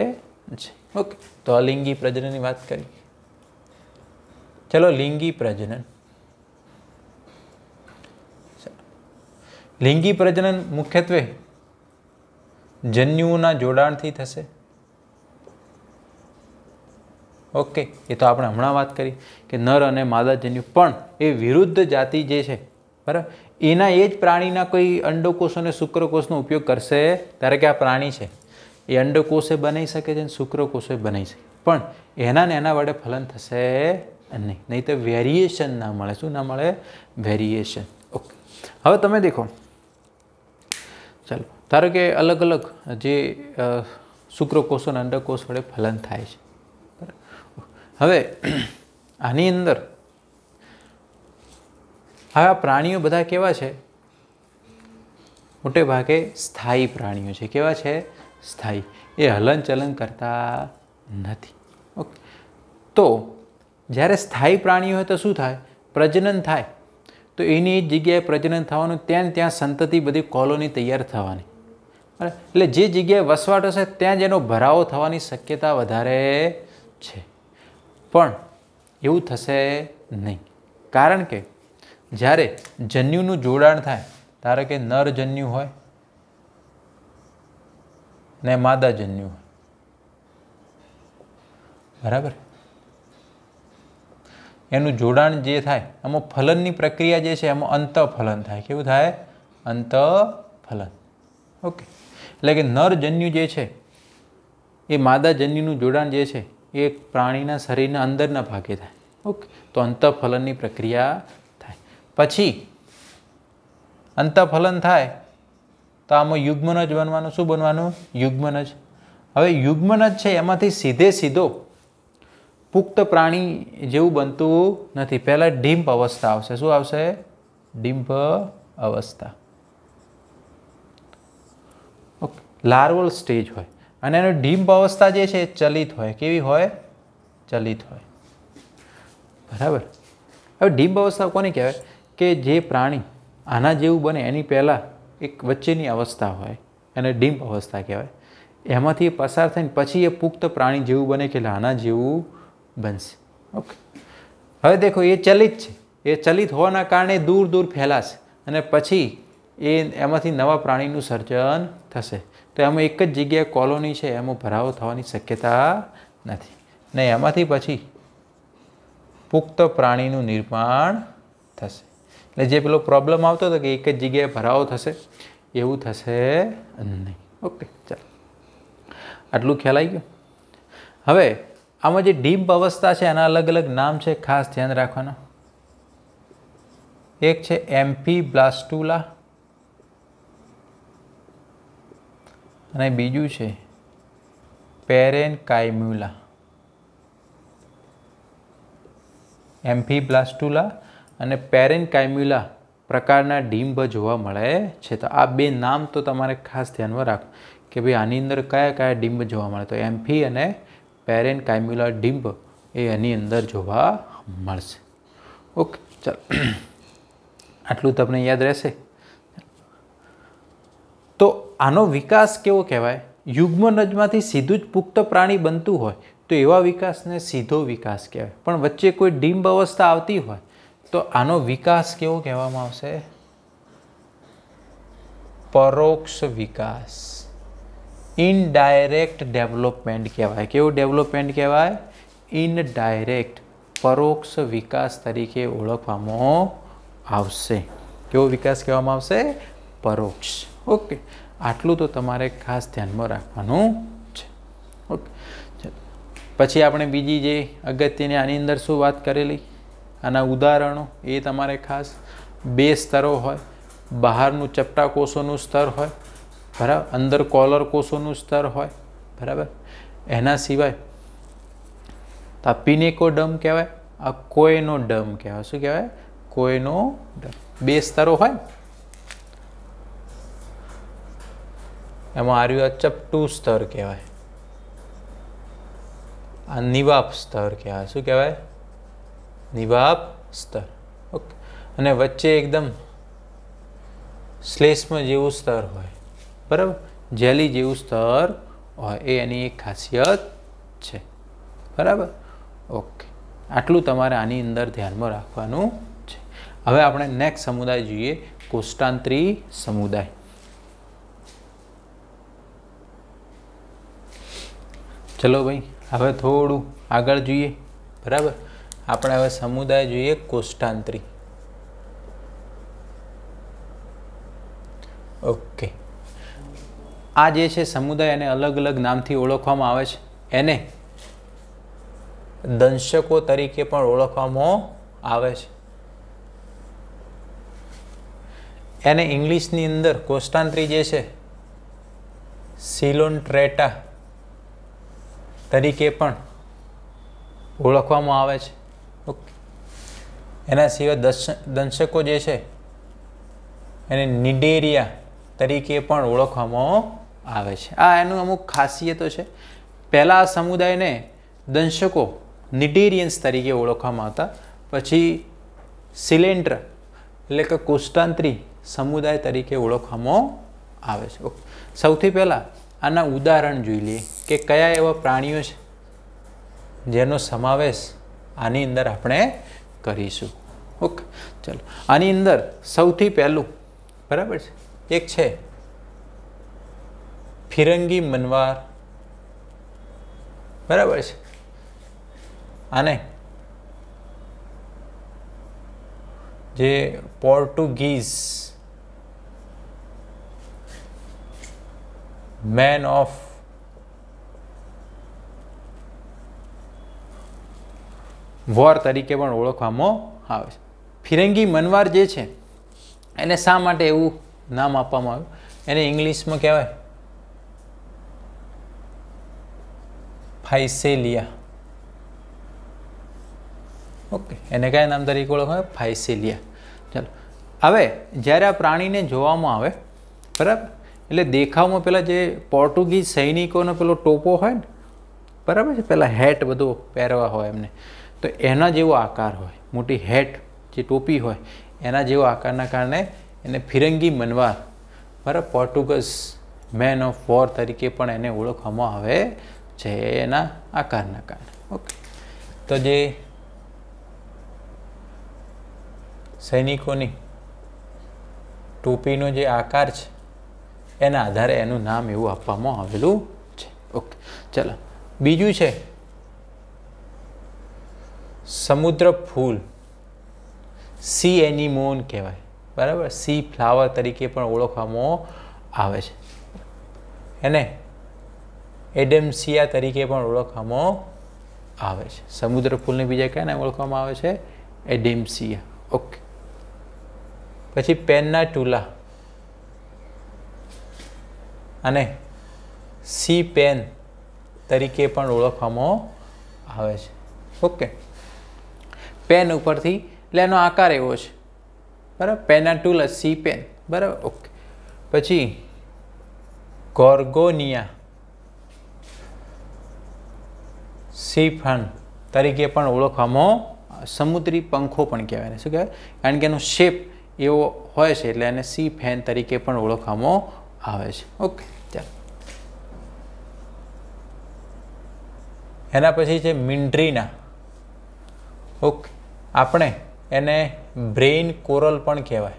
છે ઓકે તો અલિંગી પ્રજનનની વાત કરી ચલો લિંગી પ્રજનન લિંગી પ્રજનન મુખ્યત્વે જન્યુઓના જોડાણથી થશે ઓકે એ તો આપણે હમણાં વાત કરી કે નર અને માદા જન્યુ પણ એ વિરુદ્ધ જાતિ જે છે બરાબર એના એ જ પ્રાણીના કોઈ અંડકોષ અને શુક્રકોષનો ઉપયોગ કરશે ત્યારે કે આ પ્રાણી છે એ અંડકોષે બનાવી શકે છે અને શુક્રકોષે બનાવી શકે પણ એનાને એના વડે ફલન થશે નહીં નહીં તો વેરિએશન ના મળે શું ના મળે વેરિએશન ઓકે હવે તમે દેખો ચાલો ધારો કે અલગ અલગ જે શુક્રકોષો અને અંડકોષ વડે ફલન થાય છે હવે આની અંદર હવે આ પ્રાણીઓ બધા કેવા છે મોટે ભાગે સ્થાયી પ્રાણીઓ છે કેવા છે સ્થાયી એ હલનચલન કરતા નથી ઓકે તો જ્યારે સ્થાયી પ્રાણીઓ હોય તો શું થાય પ્રજનન થાય તો એની એ જગ્યાએ પ્રજનન થવાનું ત્યાં ત્યાં સંતતિ બધી કોલોની તૈયાર થવાની એટલે જે જગ્યાએ વસવાટ હશે ત્યાં જ એનો ભરાવો થવાની શક્યતા વધારે છે પણ એવું થશે નહીં કારણ કે જ્યારે જન્યુનું જોડાણ થાય ધારો કે નર જન્યુ હોય ને માદા જન્યુ હોય બરાબર એનું જોડાણ જે થાય આમાં ફલનની પ્રક્રિયા જે છે એમાં અંતઃફલન થાય કેવું થાય અંતઃફલન ઓકે એટલે કે નર જન્યુ જે છે એ માદા જન્યુનું જોડાણ જે છે એ પ્રાણીના શરીરના અંદરના ભાગે થાય ઓકે તો અંતઃફલનની પ્રક્રિયા પછી અંતઃફલન થાય તો આમાં યુગ્મન જ બનવાનું શું બનવાનું યુગ્મન જ હવે યુગ્મન જ છે એમાંથી સીધે સીધો પુખ્ત પ્રાણી જેવું બનતું નથી પહેલાં ડિમ્પ અવસ્થા આવશે શું આવશે ડિમ્પ અવસ્થા ઓકે લાર્વલ સ્ટેજ હોય અને એનો ડિમ્પ અવસ્થા જે છે ચલિત હોય કેવી હોય ચલિત હોય બરાબર હવે ડિમ્પ અવસ્થા કોને કહેવાય કે જે પ્રાણી આના જેવું બને એની પહેલાં એક વચ્ચેની અવસ્થા હોય એને ડીમ્પ અવસ્થા કહેવાય એમાંથી પસાર થઈને પછી એ પુખ્ત પ્રાણી જેવું બને કે આના જેવું બનશે ઓકે હવે દેખો એ ચલિત છે એ ચલિત હોવાના કારણે દૂર દૂર ફેલાશે અને પછી એ એમાંથી નવા પ્રાણીનું સર્જન થશે તો એમાં એક જ જગ્યાએ કોલોની છે એમાં ભરાવો થવાની શક્યતા નથી ને એમાંથી પછી પુખ્ત પ્રાણીનું નિર્માણ થશે એટલે જે પેલો પ્રોબ્લેમ આવતો હતો કે એક જ જગ્યાએ ભરાવો થશે એવું થશે નહીં ઓકે ચાલો આટલું ખ્યાલ આવી ગયું હવે આમાં જે ડીપ અવસ્થા છે એના અલગ અલગ નામ છે ખાસ ધ્યાન રાખવાના એક છે એમ્ફી બ્લાસ્ટુલા અને બીજું છે પેરેન કાયમ્યુલા એમ્ફી બ્લાસ્ટુલા અને પેરેન કાયમ્યુલા પ્રકારના ડીંભ જોવા મળે છે તો આ બે નામ તો તમારે ખાસ ધ્યાનમાં રાખો કે ભાઈ આની અંદર કયા કયા ડીંભ જોવા મળે તો એમ્ફી અને પેરેન કાયમ્યુલા ડીંભ એ એની અંદર જોવા મળશે ઓકે ચાલો આટલું તમને યાદ રહેશે તો આનો વિકાસ કેવો કહેવાય યુગ્મનજમાંથી સીધું જ પુખ્ત પ્રાણી બનતું હોય તો એવા વિકાસને સીધો વિકાસ કહેવાય પણ વચ્ચે કોઈ ડીંબ અવસ્થા આવતી હોય તો આનો વિકાસ કેવો કહેવામાં આવશે પરોક્ષ વિકાસ ઇનડાયરેક્ટ ડેવલપમેન્ટ કહેવાય કેવું ડેવલપમેન્ટ કહેવાય ઇનડાયરેક્ટ પરોક્ષ વિકાસ તરીકે ઓળખવામાં આવશે કેવો વિકાસ કહેવામાં આવશે પરોક્ષ ઓકે આટલું તો તમારે ખાસ ધ્યાનમાં રાખવાનું છે ઓકે પછી આપણે બીજી જે અગત્યની આની અંદર શું વાત કરેલી આના ઉદાહરણો એ તમારે ખાસ બે સ્તરો હોય બહારનું ચપટા કોષોનું સ્તર હોય બરાબર અંદર કોલર કોષોનું સ્તર હોય બરાબર એના સિવાય આ પિનેકો ડમ કહેવાય આ કોઈનો ડમ કહેવાય શું કહેવાય કોઈનો ડમ બે સ્તરો હોય એમાં આર્યું આ ચપટું સ્તર કહેવાય આ નિવાપ સ્તર કહેવાય શું કહેવાય નિભાપ સ્તર ઓકે અને વચ્ચે એકદમ શ્લેષ્મ જેવું સ્તર હોય બરાબર જેલી જેવું સ્તર હોય એ એની એક ખાસિયત છે બરાબર ઓકે આટલું તમારે આની અંદર ધ્યાનમાં રાખવાનું છે હવે આપણે નેક્સ્ટ સમુદાય જોઈએ કોષ્ટાંત્રી સમુદાય ચલો ભાઈ હવે થોડું આગળ જોઈએ બરાબર આપણે હવે સમુદાય જોઈએ કોષ્ટાંતરી ઓકે આ જે છે સમુદાય એને અલગ અલગ નામથી ઓળખવામાં આવે છે એને દંશકો તરીકે પણ ઓળખવામાં આવે છે એને ઇંગ્લિશની અંદર કોષ્ટાંતરી જે છે સિલોન ટ્રેટા તરીકે પણ ઓળખવામાં આવે છે એના સિવાય દશ દંશકો જે છે એને નિડેરિયા તરીકે પણ ઓળખવામાં આવે છે આ એનું અમુક ખાસિયતો છે પહેલાં આ સમુદાયને દંશકો નિડેરિયન્સ તરીકે ઓળખવામાં આવતા પછી સિલેન્ડર એટલે કે કોષ્ટાંત્રી સમુદાય તરીકે ઓળખવામાં આવે છે સૌથી પહેલાં આના ઉદાહરણ જોઈ લઈએ કે કયા એવા પ્રાણીઓ છે જેનો સમાવેશ આની અંદર આપણે કરીશું ઓકે ચાલો આની અંદર સૌથી પહેલું બરાબર છે એક છે ફિરંગી મનવાર બરાબર છે આને જે પોર્ટુગીઝ મેન ઓફ વોર તરીકે પણ ઓળખવામાં આવે છે ફિરંગી મનવાર જે છે એને શા માટે એવું નામ આપવામાં આવ્યું એને ઇંગ્લિશમાં કહેવાય ફાઇસેલિયા ઓકે એને કયા નામ તરીકે ઓળખાય ફાઇસેલિયા ચાલો હવે જ્યારે આ પ્રાણીને જોવામાં આવે બરાબર એટલે દેખાવમાં પેલા જે પોર્ટુગીઝ સૈનિકોનો પેલો ટોપો હોય ને બરાબર છે પેલા હેટ બધું પહેરવા હોય એમને તો એના જેવો આકાર હોય મોટી હેટ જે ટોપી હોય એના જેવો આકારના કારણે એને ફિરંગી મનવાર બરાબર પોર્ટુગસ મેન ઓફ વોર તરીકે પણ એને ઓળખવામાં આવે છે એના આકારના કારણે ઓકે તો જે સૈનિકોની ટોપીનો જે આકાર છે એના આધારે એનું નામ એવું આપવામાં આવેલું છે ઓકે ચલો બીજું છે સમુદ્ર ફૂલ સી એનિમોન કહેવાય બરાબર સી ફ્લાવર તરીકે પણ ઓળખવામાં આવે છે એને એડેમસિયા તરીકે પણ ઓળખવામાં આવે છે સમુદ્ર ફૂલને બીજા કયા ઓળખવામાં આવે છે એડેમસિયા ઓકે પછી પેનના ટુલા અને સી પેન તરીકે પણ ઓળખવામાં આવે છે ઓકે પેન ઉપરથી એટલે એનો આકાર એવો છે બરાબર પેનાટુલા સી પેન બરાબર ઓકે પછી ગોર્ગોનિયા સીફન તરીકે પણ ઓળખવામાં સમુદ્રી પંખો પણ કહેવાય શું કહેવાય કારણ કે એનો શેપ એવો હોય છે એટલે એને સી ફેન તરીકે પણ ઓળખવામાં આવે છે ઓકે ચાલો એના પછી છે મિન્ડ્રીના ઓકે આપણે એને બ્રેઇન કોરલ પણ કહેવાય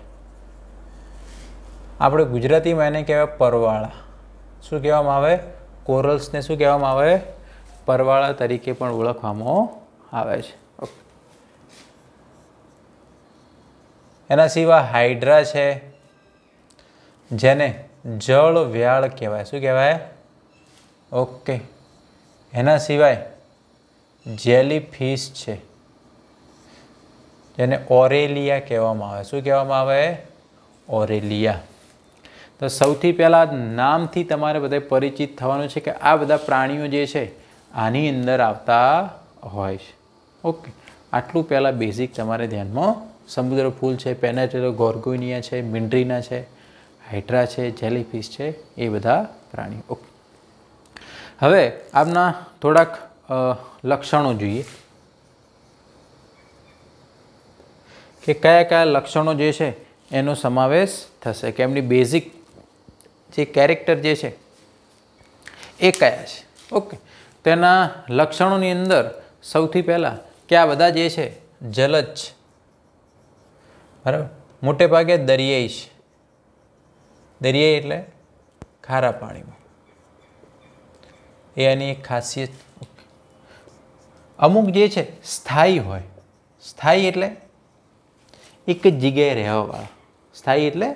આપણે ગુજરાતીમાં એને કહેવાય પરવાળા શું કહેવામાં આવે કોરલ્સને શું કહેવામાં આવે પરવાળા તરીકે પણ ઓળખવામાં આવે છે એના સિવાય હાઇડ્રા છે જેને જળ વ્યાળ કહેવાય શું કહેવાય ઓકે એના સિવાય જેલી ફિશ છે જેને ઓરેલિયા કહેવામાં આવે શું કહેવામાં આવે ઓરેલિયા તો સૌથી પહેલાં નામથી તમારે બધા પરિચિત થવાનું છે કે આ બધા પ્રાણીઓ જે છે આની અંદર આવતા હોય છે ઓકે આટલું પહેલાં બેઝિક તમારે ધ્યાનમાં સમુદ્ર ફૂલ છે પેનાટેલો ગોર્ગોનિયા છે મિન્ડ્રીના છે હાઇડ્રા છે જેલીફિશ છે એ બધા પ્રાણીઓ ઓકે હવે આપના થોડાક લક્ષણો જોઈએ કે કયા કયા લક્ષણો જે છે એનો સમાવેશ થશે કે એમની બેઝિક જે કેરેક્ટર જે છે એ કયા છે ઓકે તેના લક્ષણોની અંદર સૌથી પહેલાં કે આ બધા જે છે જલજ બરાબર મોટે ભાગે દરિયાઈ છે દરિયાઈ એટલે ખારા પાણીમાં એ આની એક ખાસિયત અમુક જે છે સ્થાયી હોય સ્થાયી એટલે એક જ જગ્યાએ રહેવાવાળા સ્થાયી એટલે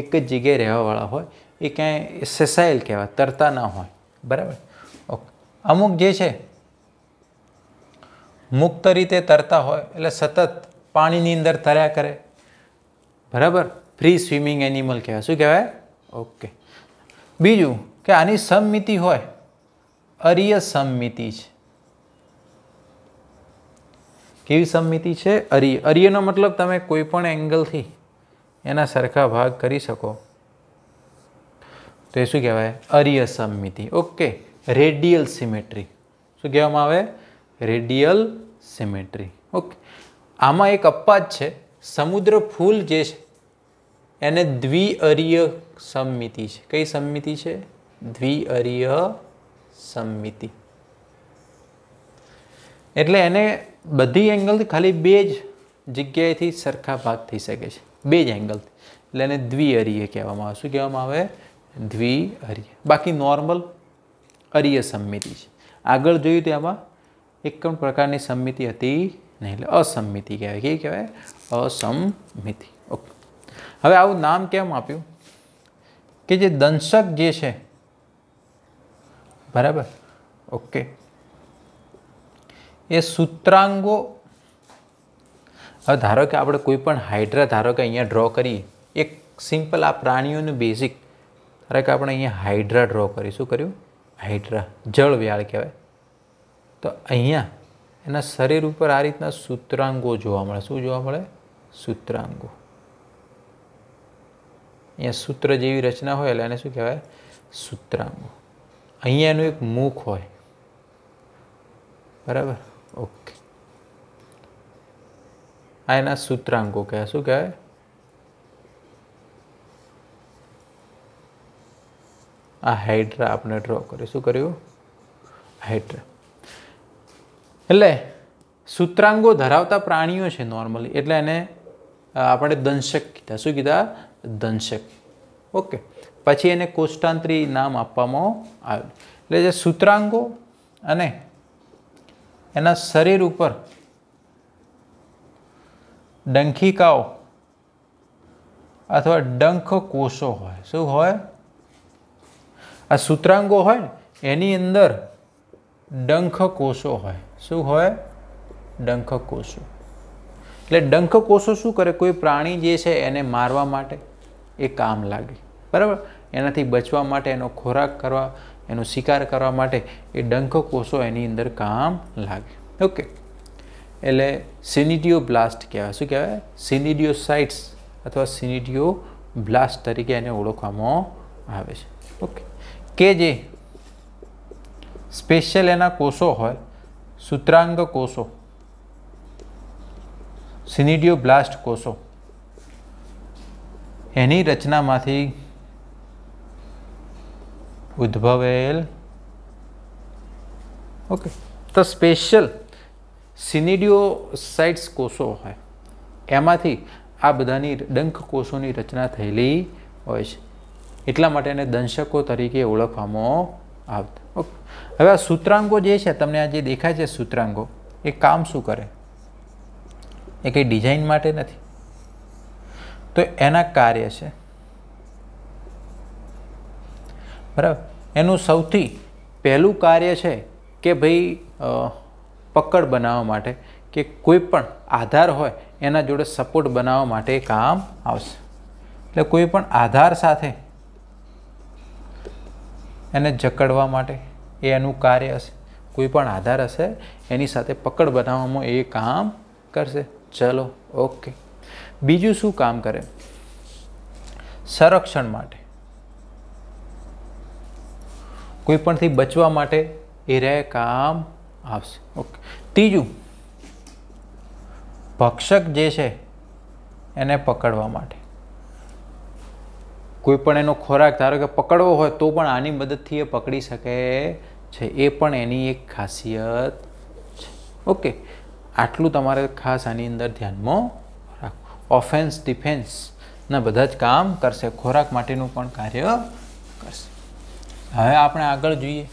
એક જ જગ્યાએ રહેવાવાળા હોય એ ક્યાંય સેસાયેલ કહેવાય તરતા ના હોય બરાબર ઓકે અમુક જે છે મુક્ત રીતે તરતા હોય એટલે સતત પાણીની અંદર તર્યા કરે બરાબર ફ્રી સ્વિમિંગ એનિમલ કહેવાય શું કહેવાય ઓકે બીજું કે આની સમમિતિ હોય અરિય સમમિતિ છે કેવી સમમિતિ છે અરીય અરીયનો મતલબ તમે કોઈ પણ એંગલથી એના સરખા ભાગ કરી શકો તો એ શું કહેવાય અરીય સમમિતિ ઓકે રેડિયલ સિમેટ્રી શું કહેવામાં આવે રેડિયલ સિમેટ્રી ઓકે આમાં એક અપવાદ છે સમુદ્ર ફૂલ જે છે એને દ્વિઅરીય સમમિતિ છે કઈ સમમિતિ છે દ્વિઅરીય સમમિતિ એટલે એને બધી એંગલથી ખાલી બે જ જગ્યાએથી સરખા ભાગ થઈ શકે છે બે જ એંગલથી એટલે એને દ્વિઅરીય કહેવામાં આવે શું કહેવામાં આવે દ્વિઅરીય બાકી નોર્મલ અરીય સમિતિ છે આગળ જોયું તો એમાં એક પણ પ્રકારની સમિતિ હતી નહીં એટલે અસંમિતિ કહેવાય કે કહેવાય અસંમિતિ ઓકે હવે આવું નામ કેમ આપ્યું કે જે દંશક જે છે બરાબર ઓકે એ સૂત્રાંગો હવે ધારો કે આપણે કોઈ પણ હાઇડ્રા ધારો કે અહીંયા ડ્રો કરીએ એક સિમ્પલ આ પ્રાણીઓનું બેઝિક ધારો કે આપણે અહીંયા હાઇડ્રા ડ્રો કરી શું કર્યું હાઇડ્રા જળવ્યાળ કહેવાય તો અહીંયા એના શરીર ઉપર આ રીતના સૂત્રાંગો જોવા મળે શું જોવા મળે સૂત્રાંગો અહીંયા સૂત્ર જેવી રચના હોય એટલે એને શું કહેવાય સૂત્રાંગો અહીંયા એનું એક મુખ હોય બરાબર ઓકે આ એના સૂત્રાંકો કહેવાય શું કહેવાય આ હાઇડ્રા આપણે ડ્રો કર્યું શું કર્યું હાઇડ્રા એટલે સૂત્રાંગો ધરાવતા પ્રાણીઓ છે નોર્મલી એટલે એને આપણે દંશક કીધા શું કીધા દંશક ઓકે પછી એને કોષ્ટાંત્રી નામ આપવામાં આવ્યું એટલે જે સૂત્રાંગો અને એના શરીર ઉપર ડંખિકાઓ અથવા ડંખ કોષો હોય શું હોય આ સૂત્રાંગો હોય ને એની અંદર ડંખ કોષો હોય શું હોય ડંખ કોષો એટલે ડંખ કોષો શું કરે કોઈ પ્રાણી જે છે એને મારવા માટે એ કામ લાગે બરાબર એનાથી બચવા માટે એનો ખોરાક કરવા એનો શિકાર કરવા માટે એ ડંખ કોષો એની અંદર કામ લાગે ઓકે એટલે સિનિડિયો બ્લાસ્ટ કહેવાય શું કહેવાય સિનિડિયોસાઇટ્સ અથવા સિનિડિયો બ્લાસ્ટ તરીકે એને ઓળખવામાં આવે છે ઓકે કે જે સ્પેશિયલ એના કોષો હોય સૂત્રાંગ કોષો સિનિડિયો બ્લાસ્ટ કોષો એની રચનામાંથી ઉદ્ભવેલ ઓકે તો સ્પેશિયલ સિનિડિયોસાઇટ્સ કોષો હોય એમાંથી આ બધાની ડંખ કોષોની રચના થયેલી હોય છે એટલા માટે એને દંશકો તરીકે ઓળખવામાં આવતા ઓકે હવે આ સૂત્રાંગો જે છે તમને આ જે દેખાય છે સૂત્રાંગો એ કામ શું કરે એ કંઈ ડિઝાઇન માટે નથી તો એના કાર્ય છે બરાબર એનું સૌથી પહેલું કાર્ય છે કે ભાઈ પકડ બનાવવા માટે કે કોઈ પણ આધાર હોય એના જોડે સપોર્ટ બનાવવા માટે કામ આવશે એટલે કોઈ પણ આધાર સાથે એને જકડવા માટે એ એનું કાર્ય હશે કોઈ પણ આધાર હશે એની સાથે પકડ બનાવવામાં એ કામ કરશે ચલો ઓકે બીજું શું કામ કરે સંરક્ષણ માટે કોઈપણથી બચવા માટે એ રે કામ આવશે ઓકે ત્રીજું ભક્ષક જે છે એને પકડવા માટે કોઈપણ એનો ખોરાક ધારો કે પકડવો હોય તો પણ આની મદદથી એ પકડી શકે છે એ પણ એની એક ખાસિયત છે ઓકે આટલું તમારે ખાસ આની અંદર ધ્યાનમાં રાખવું ઓફેન્સ ડિફેન્સ ડિફેન્સના બધા જ કામ કરશે ખોરાક માટેનું પણ કાર્ય કરશે હવે આપણે આગળ જોઈએ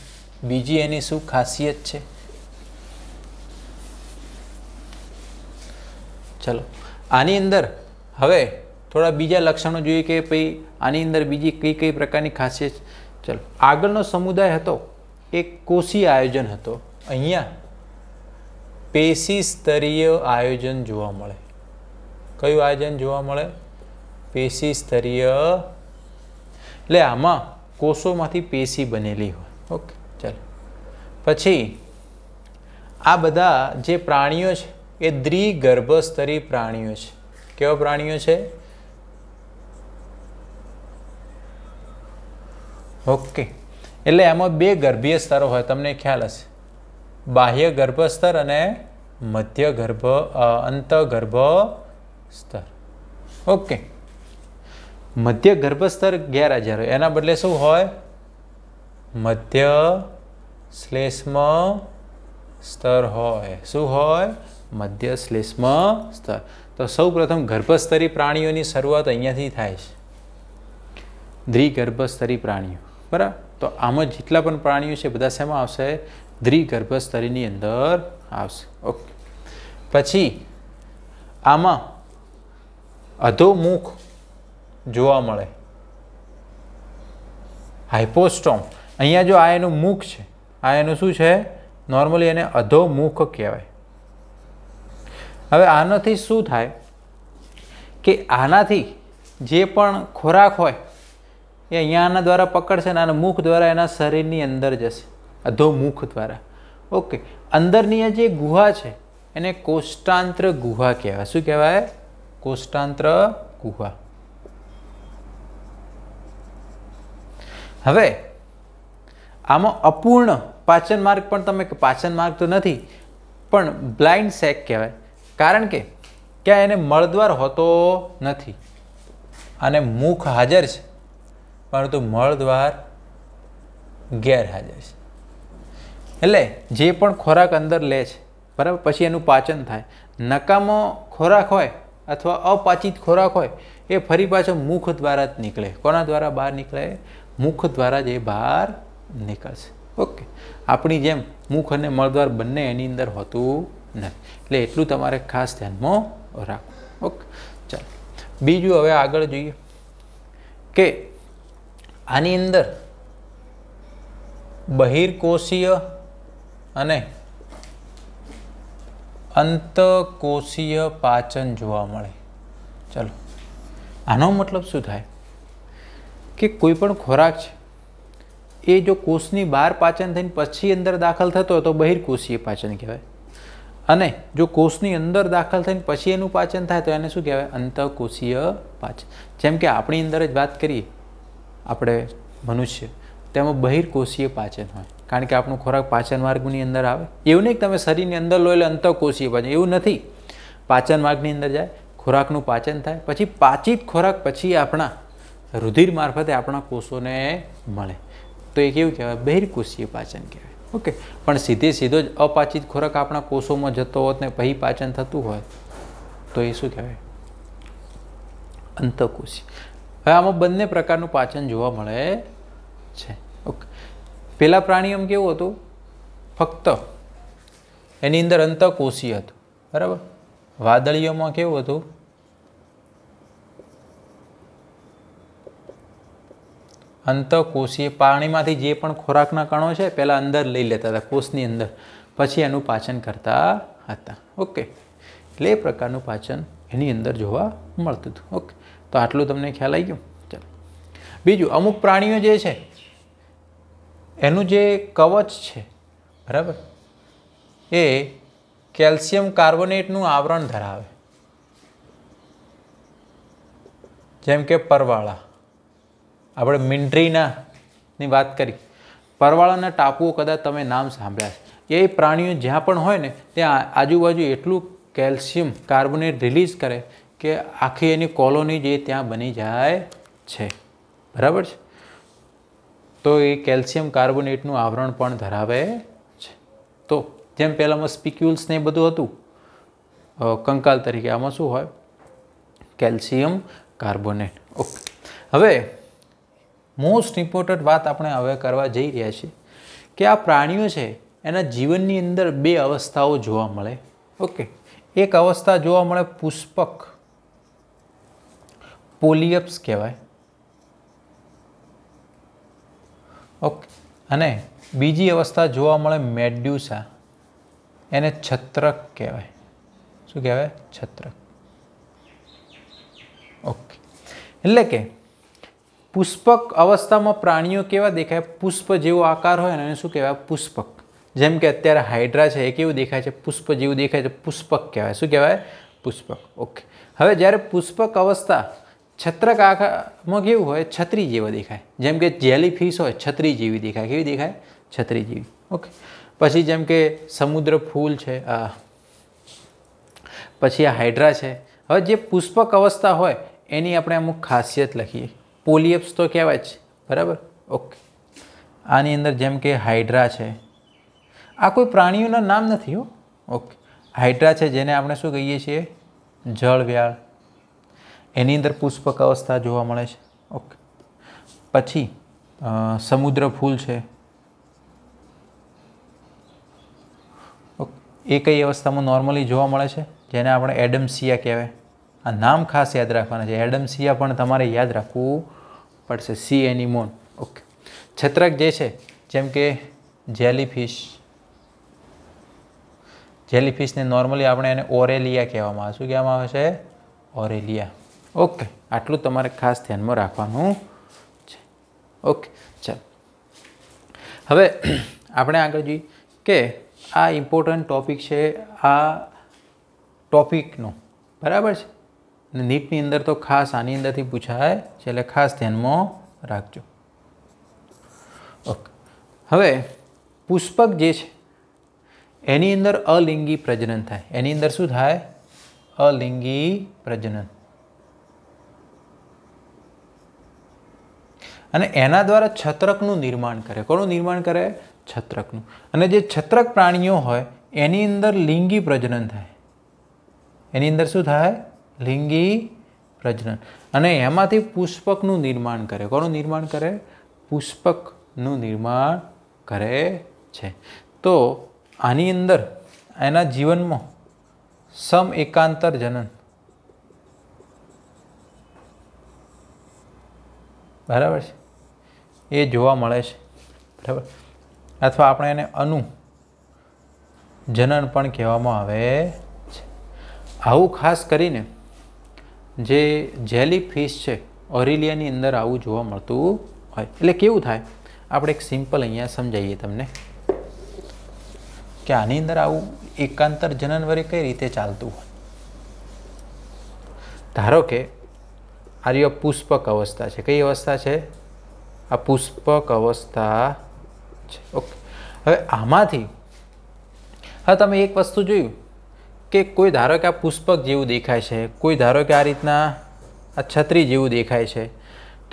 બીજી એની શું ખાસિયત છે ચલો આની અંદર હવે થોડા બીજા લક્ષણો જોઈએ કે ભાઈ આની અંદર બીજી કઈ કઈ પ્રકારની ખાસિયત ચલો આગળનો સમુદાય હતો એ કોષી આયોજન હતો અહીંયા પેશી સ્તરીય આયોજન જોવા મળે કયું આયોજન જોવા મળે પેશી સ્તરીય એટલે આમાં કોષોમાંથી પેશી બનેલી હોય ઓકે ચાલો પછી આ બધા જે પ્રાણીઓ છે એ દ્રિગર્ભસ્તરી પ્રાણીઓ છે કેવા પ્રાણીઓ છે ઓકે એટલે એમાં બે ગર્ભીય સ્તરો હોય તમને ખ્યાલ હશે બાહ્ય ગર્ભસ્તર અને મધ્ય ગર્ભ અંતગર્ભ સ્તર ઓકે મધ્ય ગર્ભસ્તર ગેરહાજર હોય એના બદલે શું હોય મધ્ય શ્લેષ્મ સ્તર હોય શું હોય મધ્ય શ્લેષ્મ સ્તર તો સૌપ્રથમ ગર્ભસ્તરી પ્રાણીઓની શરૂઆત અહીંયાથી થાય છે દ્વિગર્ભસ્તરી પ્રાણીઓ બરાબર તો આમાં જેટલા પણ પ્રાણીઓ છે બધા શેમાં આવશે દ્વિગર્ભસ્તરીની અંદર આવશે ઓકે પછી આમાં અધોમુખ જોવા મળે હાઇપોસ્ટોમ અહીંયા જો આ એનું મુખ છે આ એનું શું છે નોર્મલી એને અધો મુખ કહેવાય હવે આનાથી શું થાય કે આનાથી જે પણ ખોરાક હોય એ અહીંયા આના દ્વારા પકડશે અને આના મુખ દ્વારા એના શરીરની અંદર જશે અધો મુખ દ્વારા ઓકે અંદરની આ જે ગુહા છે એને કોષ્ટાંત્ર ગુહા કહેવાય શું કહેવાય કોષ્ટાંત્ર ગુહા હવે આમાં અપૂર્ણ પાચન માર્ગ પણ તમે પાચન માર્ગ તો નથી પણ બ્લાઇન્ડ સેક કહેવાય કારણ કે ક્યાં એને મળદ્વાર હોતો નથી અને મુખ હાજર છે પરંતુ મળદ્વાર ગેરહાજર છે એટલે જે પણ ખોરાક અંદર લે છે બરાબર પછી એનું પાચન થાય નકામો ખોરાક હોય અથવા અપાચિત ખોરાક હોય એ ફરી પાછો મુખ દ્વારા જ નીકળે કોના દ્વારા બહાર નીકળે મુખ દ્વારા જ એ બહાર નીકળશે ઓકે આપણી જેમ મુખ અને મળદ્વાર બંને એની અંદર હોતું નથી એટલે એટલું તમારે ખાસ ધ્યાનમાં રાખવું ઓકે ચાલો બીજું હવે આગળ જોઈએ કે આની અંદર બહિર્કોષીય અને અંતકોષીય પાચન જોવા મળે ચલો આનો મતલબ શું થાય કે કોઈપણ ખોરાક છે એ જો કોષની બહાર પાચન થઈને પછી અંદર દાખલ થતો હોય તો બહિર્કોષીય પાચન કહેવાય અને જો કોષની અંદર દાખલ થઈને પછી એનું પાચન થાય તો એને શું કહેવાય અંતઃકોષીય પાચન જેમ કે આપણી અંદર જ વાત કરીએ આપણે મનુષ્ય તેમાં બહિર્કોષીય પાચન હોય કારણ કે આપણો ખોરાક પાચન માર્ગની અંદર આવે એવું નહીં કે તમે શરીરની અંદર લો એટલે અંતઃકોષીય પાચન એવું નથી પાચન માર્ગની અંદર જાય ખોરાકનું પાચન થાય પછી પાચિત ખોરાક પછી આપણા રુધિર મારફતે આપણા કોષોને મળે તો એ કેવું કહેવાય બહિર્કોષીય પાચન કહેવાય ઓકે પણ સીધે સીધો જ અપાચિત ખોરાક આપણા કોષોમાં જતો હોત ને પછી પાચન થતું હોય તો એ શું કહેવાય અંતકોષી હવે આમાં બંને પ્રકારનું પાચન જોવા મળે છે ઓકે પહેલાં પ્રાણીયમ કેવું હતું ફક્ત એની અંદર અંતકોષી હતું બરાબર વાદળીઓમાં કેવું હતું અંતકોષીય પાણીમાંથી જે પણ ખોરાકના કણો છે પહેલાં અંદર લઈ લેતા હતા કોષની અંદર પછી એનું પાચન કરતા હતા ઓકે એટલે એ પ્રકારનું પાચન એની અંદર જોવા મળતું હતું ઓકે તો આટલું તમને ખ્યાલ આવી ગયો ચાલો બીજું અમુક પ્રાણીઓ જે છે એનું જે કવચ છે બરાબર એ કેલ્શિયમ કાર્બોનેટનું આવરણ ધરાવે જેમ કે પરવાળા આપણે મિન્ટ્રીના ની વાત કરી પરવાળાના ટાપુઓ કદાચ તમે નામ સાંભળ્યા છે એ પ્રાણીઓ જ્યાં પણ હોય ને ત્યાં આજુબાજુ એટલું કેલ્શિયમ કાર્બોનેટ રિલીઝ કરે કે આખી એની કોલોની જે ત્યાં બની જાય છે બરાબર છે તો એ કેલ્શિયમ કાર્બોનેટનું આવરણ પણ ધરાવે છે તો જેમ પહેલાંમાં સ્પીક્યુલ્સ ને બધું હતું કંકાલ તરીકે આમાં શું હોય કેલ્શિયમ કાર્બોનેટ ઓકે હવે મોસ્ટ ઇમ્પોર્ટન્ટ વાત આપણે હવે કરવા જઈ રહ્યા છીએ કે આ પ્રાણીઓ છે એના જીવનની અંદર બે અવસ્થાઓ જોવા મળે ઓકે એક અવસ્થા જોવા મળે પુષ્પક પોલિયપ્સ કહેવાય ઓકે અને બીજી અવસ્થા જોવા મળે મેડ્યુસા એને છત્રક કહેવાય શું કહેવાય છત્રક ઓકે એટલે કે પુષ્પક અવસ્થામાં પ્રાણીઓ કેવા દેખાય પુષ્પ જેવો આકાર હોય એને શું કહેવાય પુષ્પક જેમ કે અત્યારે હાઇડ્રા છે એ કેવું દેખાય છે પુષ્પ જેવું દેખાય છે પુષ્પક કહેવાય શું કહેવાય પુષ્પક ઓકે હવે જ્યારે પુષ્પક અવસ્થા છત્રક આકારમાં કેવું હોય છત્રી જેવો દેખાય જેમ કે જેલી ફિશ હોય છત્રી જેવી દેખાય કેવી દેખાય છત્રી જેવી ઓકે પછી જેમ કે સમુદ્ર ફૂલ છે આ પછી આ હાઇડ્રા છે હવે જે પુષ્પક અવસ્થા હોય એની આપણે અમુક ખાસિયત લખીએ પોલિયપ્સ તો કહેવાય જ બરાબર ઓકે આની અંદર જેમ કે હાઇડ્રા છે આ કોઈ પ્રાણીઓના નામ નથી હો ઓકે હાઇડ્રા છે જેને આપણે શું કહીએ છીએ જળવ્યાળ એની અંદર પુષ્પક અવસ્થા જોવા મળે છે ઓકે પછી સમુદ્ર ફૂલ છે એ કઈ અવસ્થામાં નોર્મલી જોવા મળે છે જેને આપણે એડમસિયા કહેવાય આ નામ ખાસ યાદ રાખવાના છે એડમ એડમસિયા પણ તમારે યાદ રાખવું પડશે સી એનિમોન ઓકે છત્રક જે છે જેમ કે જેલીફિશ જેલીફિશને નોર્મલી આપણે એને ઓરેલિયા કહેવામાં આવે શું કહેવામાં આવે છે ઓરેલિયા ઓકે આટલું તમારે ખાસ ધ્યાનમાં રાખવાનું છે ઓકે ચાલ હવે આપણે આગળ જોઈએ કે આ ઇમ્પોર્ટન્ટ ટોપિક છે આ ટોપિકનો બરાબર છે અને નીટની અંદર તો ખાસ આની અંદરથી પૂછાય છે એટલે ખાસ ધ્યાનમાં રાખજો ઓકે હવે પુષ્પક જે છે એની અંદર અલિંગી પ્રજનન થાય એની અંદર શું થાય અલિંગી પ્રજનન અને એના દ્વારા છત્રકનું નિર્માણ કરે કોનું નિર્માણ કરે છત્રકનું અને જે છત્રક પ્રાણીઓ હોય એની અંદર લિંગી પ્રજનન થાય એની અંદર શું થાય લિંગી પ્રજનન અને એમાંથી પુષ્પકનું નિર્માણ કરે કોનું નિર્માણ કરે પુષ્પકનું નિર્માણ કરે છે તો આની અંદર એના જીવનમાં સમ એકાંતર જનન બરાબર છે એ જોવા મળે છે બરાબર અથવા આપણે એને અનુ જનન પણ કહેવામાં આવે છે આવું ખાસ કરીને જે જેલી ફિશ છે ઓરિલિયાની અંદર આવું જોવા મળતું હોય એટલે કેવું થાય આપણે એક સિમ્પલ અહીંયા સમજાવીએ તમને કે આની અંદર આવું એકાંતર જનનવરે કઈ રીતે ચાલતું હોય ધારો કે આર્ય પુષ્પક અવસ્થા છે કઈ અવસ્થા છે આ પુષ્પક અવસ્થા છે ઓકે હવે આમાંથી હવે તમે એક વસ્તુ જોયું કે કોઈ ધારો કે આ પુષ્પક જેવું દેખાય છે કોઈ ધારો કે આ રીતના આ છત્રી જેવું દેખાય છે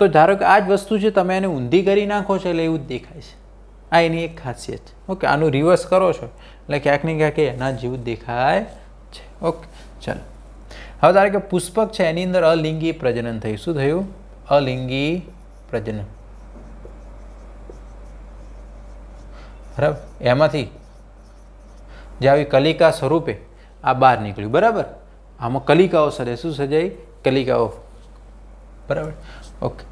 તો ધારો કે આ જ વસ્તુ છે તમે એને ઊંધી કરી નાખો છો એટલે એવું જ દેખાય છે આ એની એક ખાસિયત છે ઓકે આનું રિવર્સ કરો છો એટલે ક્યાંક ને ક્યાંક એના જેવું દેખાય છે ઓકે ચાલો હવે ધારો કે પુષ્પક છે એની અંદર અલિંગી પ્રજનન થયું શું થયું અલિંગી પ્રજનન બરાબર એમાંથી જે આવી કલિકા સ્વરૂપે આ બહાર નીકળ્યું બરાબર આમાં કલિકાઓ સરે શું સજાઈ કલિકાઓ બરાબર ઓકે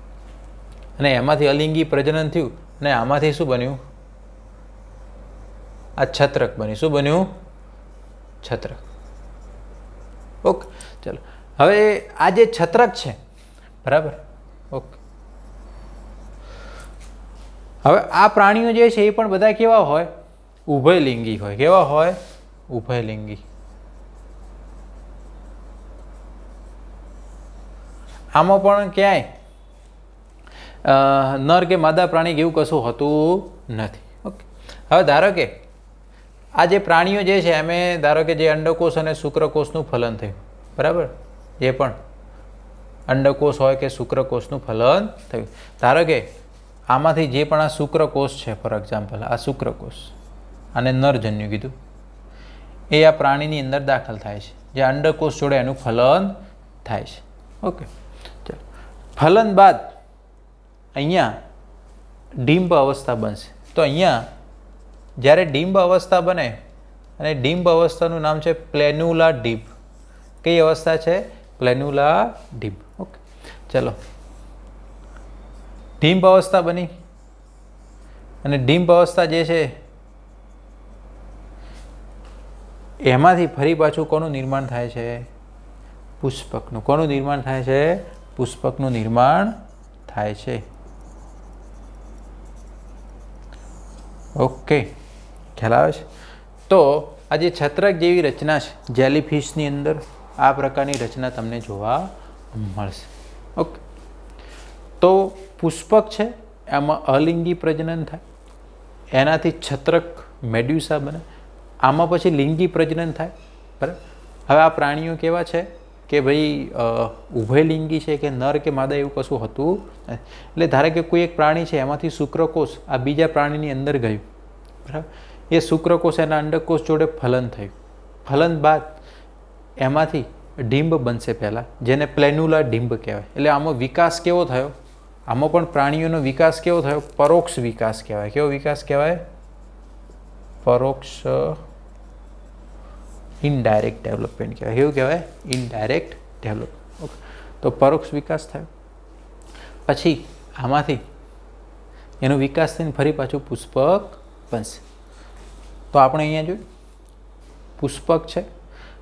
અને એમાંથી અલિંગી પ્રજનન થયું અને આમાંથી શું બન્યું આ છત્રક બન્યું શું બન્યું છત્રક ઓકે ચલો હવે આ જે છત્રક છે બરાબર ઓકે હવે આ પ્રાણીઓ જે છે એ પણ બધા કેવા હોય ઉભયલિંગી હોય કેવા હોય ઉભયલિંગી આમાં પણ ક્યાંય નર કે માદા પ્રાણી એવું કશું હોતું નથી ઓકે હવે ધારો કે આ જે પ્રાણીઓ જે છે એમે ધારો કે જે અંડકોષ અને શુક્રકોષનું ફલન થયું બરાબર જે પણ અંડકોષ હોય કે શુક્રકોષનું ફલન થયું ધારો કે આમાંથી જે પણ આ શુક્રકોષ છે ફોર એક્ઝામ્પલ આ શુક્રકોષ અને નરજન્યુ કીધું એ આ પ્રાણીની અંદર દાખલ થાય છે જે અંડકોષ જોડે એનું ફલન થાય છે ઓકે ફલન બાદ અહીંયા ડિંબ અવસ્થા બનશે તો અહીંયા જ્યારે ડિંબ અવસ્થા બને અને ડિંબ અવસ્થાનું નામ છે પ્લેન્યુલા ડીપ કઈ અવસ્થા છે પ્લેન્યુલા ડીપ ઓકે ચલો ડિંબ અવસ્થા બની અને ડિંબ અવસ્થા જે છે એમાંથી ફરી પાછું કોનું નિર્માણ થાય છે પુષ્પકનું કોનું નિર્માણ થાય છે પુષ્પકનું નિર્માણ થાય છે ઓકે ખ્યાલ આવે છે તો આ જે છત્રક જેવી રચના છે જેલીફિશની અંદર આ પ્રકારની રચના તમને જોવા મળશે ઓકે તો પુષ્પક છે એમાં અલિંગી પ્રજનન થાય એનાથી છત્રક મેડ્યુસા બને આમાં પછી લિંગી પ્રજનન થાય બરાબર હવે આ પ્રાણીઓ કેવા છે કે ભાઈ ઉભયલિંગી છે કે નર કે માદા એવું કશું હતું એટલે ધારે કે કોઈ એક પ્રાણી છે એમાંથી શુક્રકોષ આ બીજા પ્રાણીની અંદર ગયું બરાબર એ શુક્રકોષ એના અંડકોષ જોડે ફલન થયું ફલન બાદ એમાંથી ડિંબ બનશે પહેલાં જેને પ્લેન્યુલા ડિંબ કહેવાય એટલે આમાં વિકાસ કેવો થયો આમાં પણ પ્રાણીઓનો વિકાસ કેવો થયો પરોક્ષ વિકાસ કહેવાય કેવો વિકાસ કહેવાય પરોક્ષ ઇનડાયરેક્ટ ડેવલપમેન્ટ કહેવાય એવું કહેવાય ઇનડાયરેક્ટ ડેવલપ ઓકે તો પરોક્ષ વિકાસ થયો પછી આમાંથી એનો વિકાસ થઈને ફરી પાછું પુષ્પક બનશે તો આપણે અહીંયા જોયું પુષ્પક છે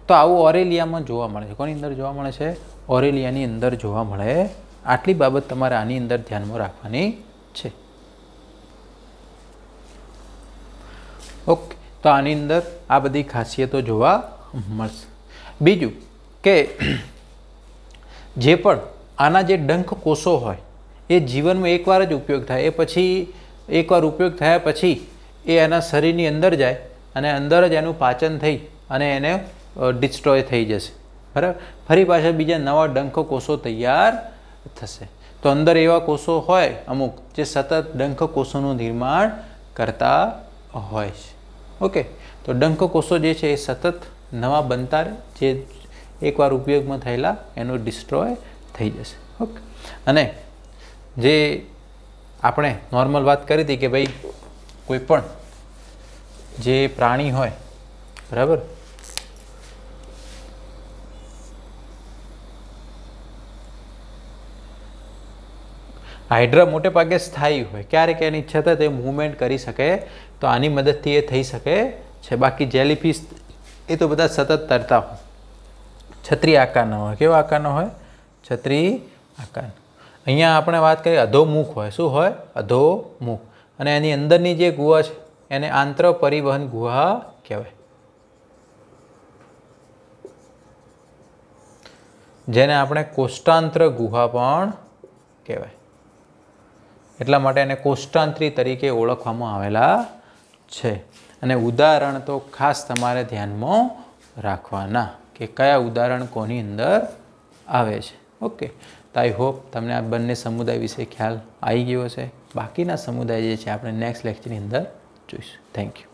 તો આવું ઓરેલિયામાં જોવા મળે છે કોની અંદર જોવા મળે છે ઓરેલિયાની અંદર જોવા મળે આટલી બાબત તમારે આની અંદર ધ્યાનમાં રાખવાની છે ઓકે તો આની અંદર આ બધી ખાસિયતો જોવા મળશે બીજું કે જે પણ આના જે ડંખ કોષો હોય એ જીવનમાં એકવાર જ ઉપયોગ થાય એ પછી એકવાર ઉપયોગ થયા પછી એ એના શરીરની અંદર જાય અને અંદર જ એનું પાચન થઈ અને એને ડિસ્ટ્રોય થઈ જશે બરાબર ફરી પાછા બીજા નવા ડંખ કોષો તૈયાર થશે તો અંદર એવા કોષો હોય અમુક જે સતત ડંખ કોષોનું નિર્માણ કરતા હોય છે ઓકે તો કોષો જે છે એ સતત નવા બનતા રહે જે એકવાર ઉપયોગમાં થયેલા એનો ડિસ્ટ્રોય થઈ જશે ઓકે અને જે આપણે નોર્મલ વાત કરી હતી કે ભાઈ કોઈ પણ જે પ્રાણી હોય બરાબર હાઇડ્રા મોટે ભાગે સ્થાયી હોય ક્યારેક એની છતાં તે મૂવમેન્ટ કરી શકે તો આની મદદથી એ થઈ શકે છે બાકી જેલીફિશ એ તો બધા સતત તરતા હોય છત્રી આકારના હોય કેવો આકારનો હોય છત્રી આકાર અહીંયા આપણે વાત કરીએ અધોમુખ હોય શું હોય અધોમુખ અને એની અંદરની જે ગુહા છે એને આંતર પરિવહન ગુહા કહેવાય જેને આપણે કોષ્ટાંત્ર ગુહા પણ કહેવાય એટલા માટે એને કોષ્ટાંત્રી તરીકે ઓળખવામાં આવેલા છે અને ઉદાહરણ તો ખાસ તમારે ધ્યાનમાં રાખવાના કે કયા ઉદાહરણ કોની અંદર આવે છે ઓકે તો આઈ હોપ તમને આ બંને સમુદાય વિશે ખ્યાલ આવી ગયો છે બાકીના સમુદાય જે છે આપણે નેક્સ્ટ લેક્ચરની અંદર જોઈશું થેન્ક યુ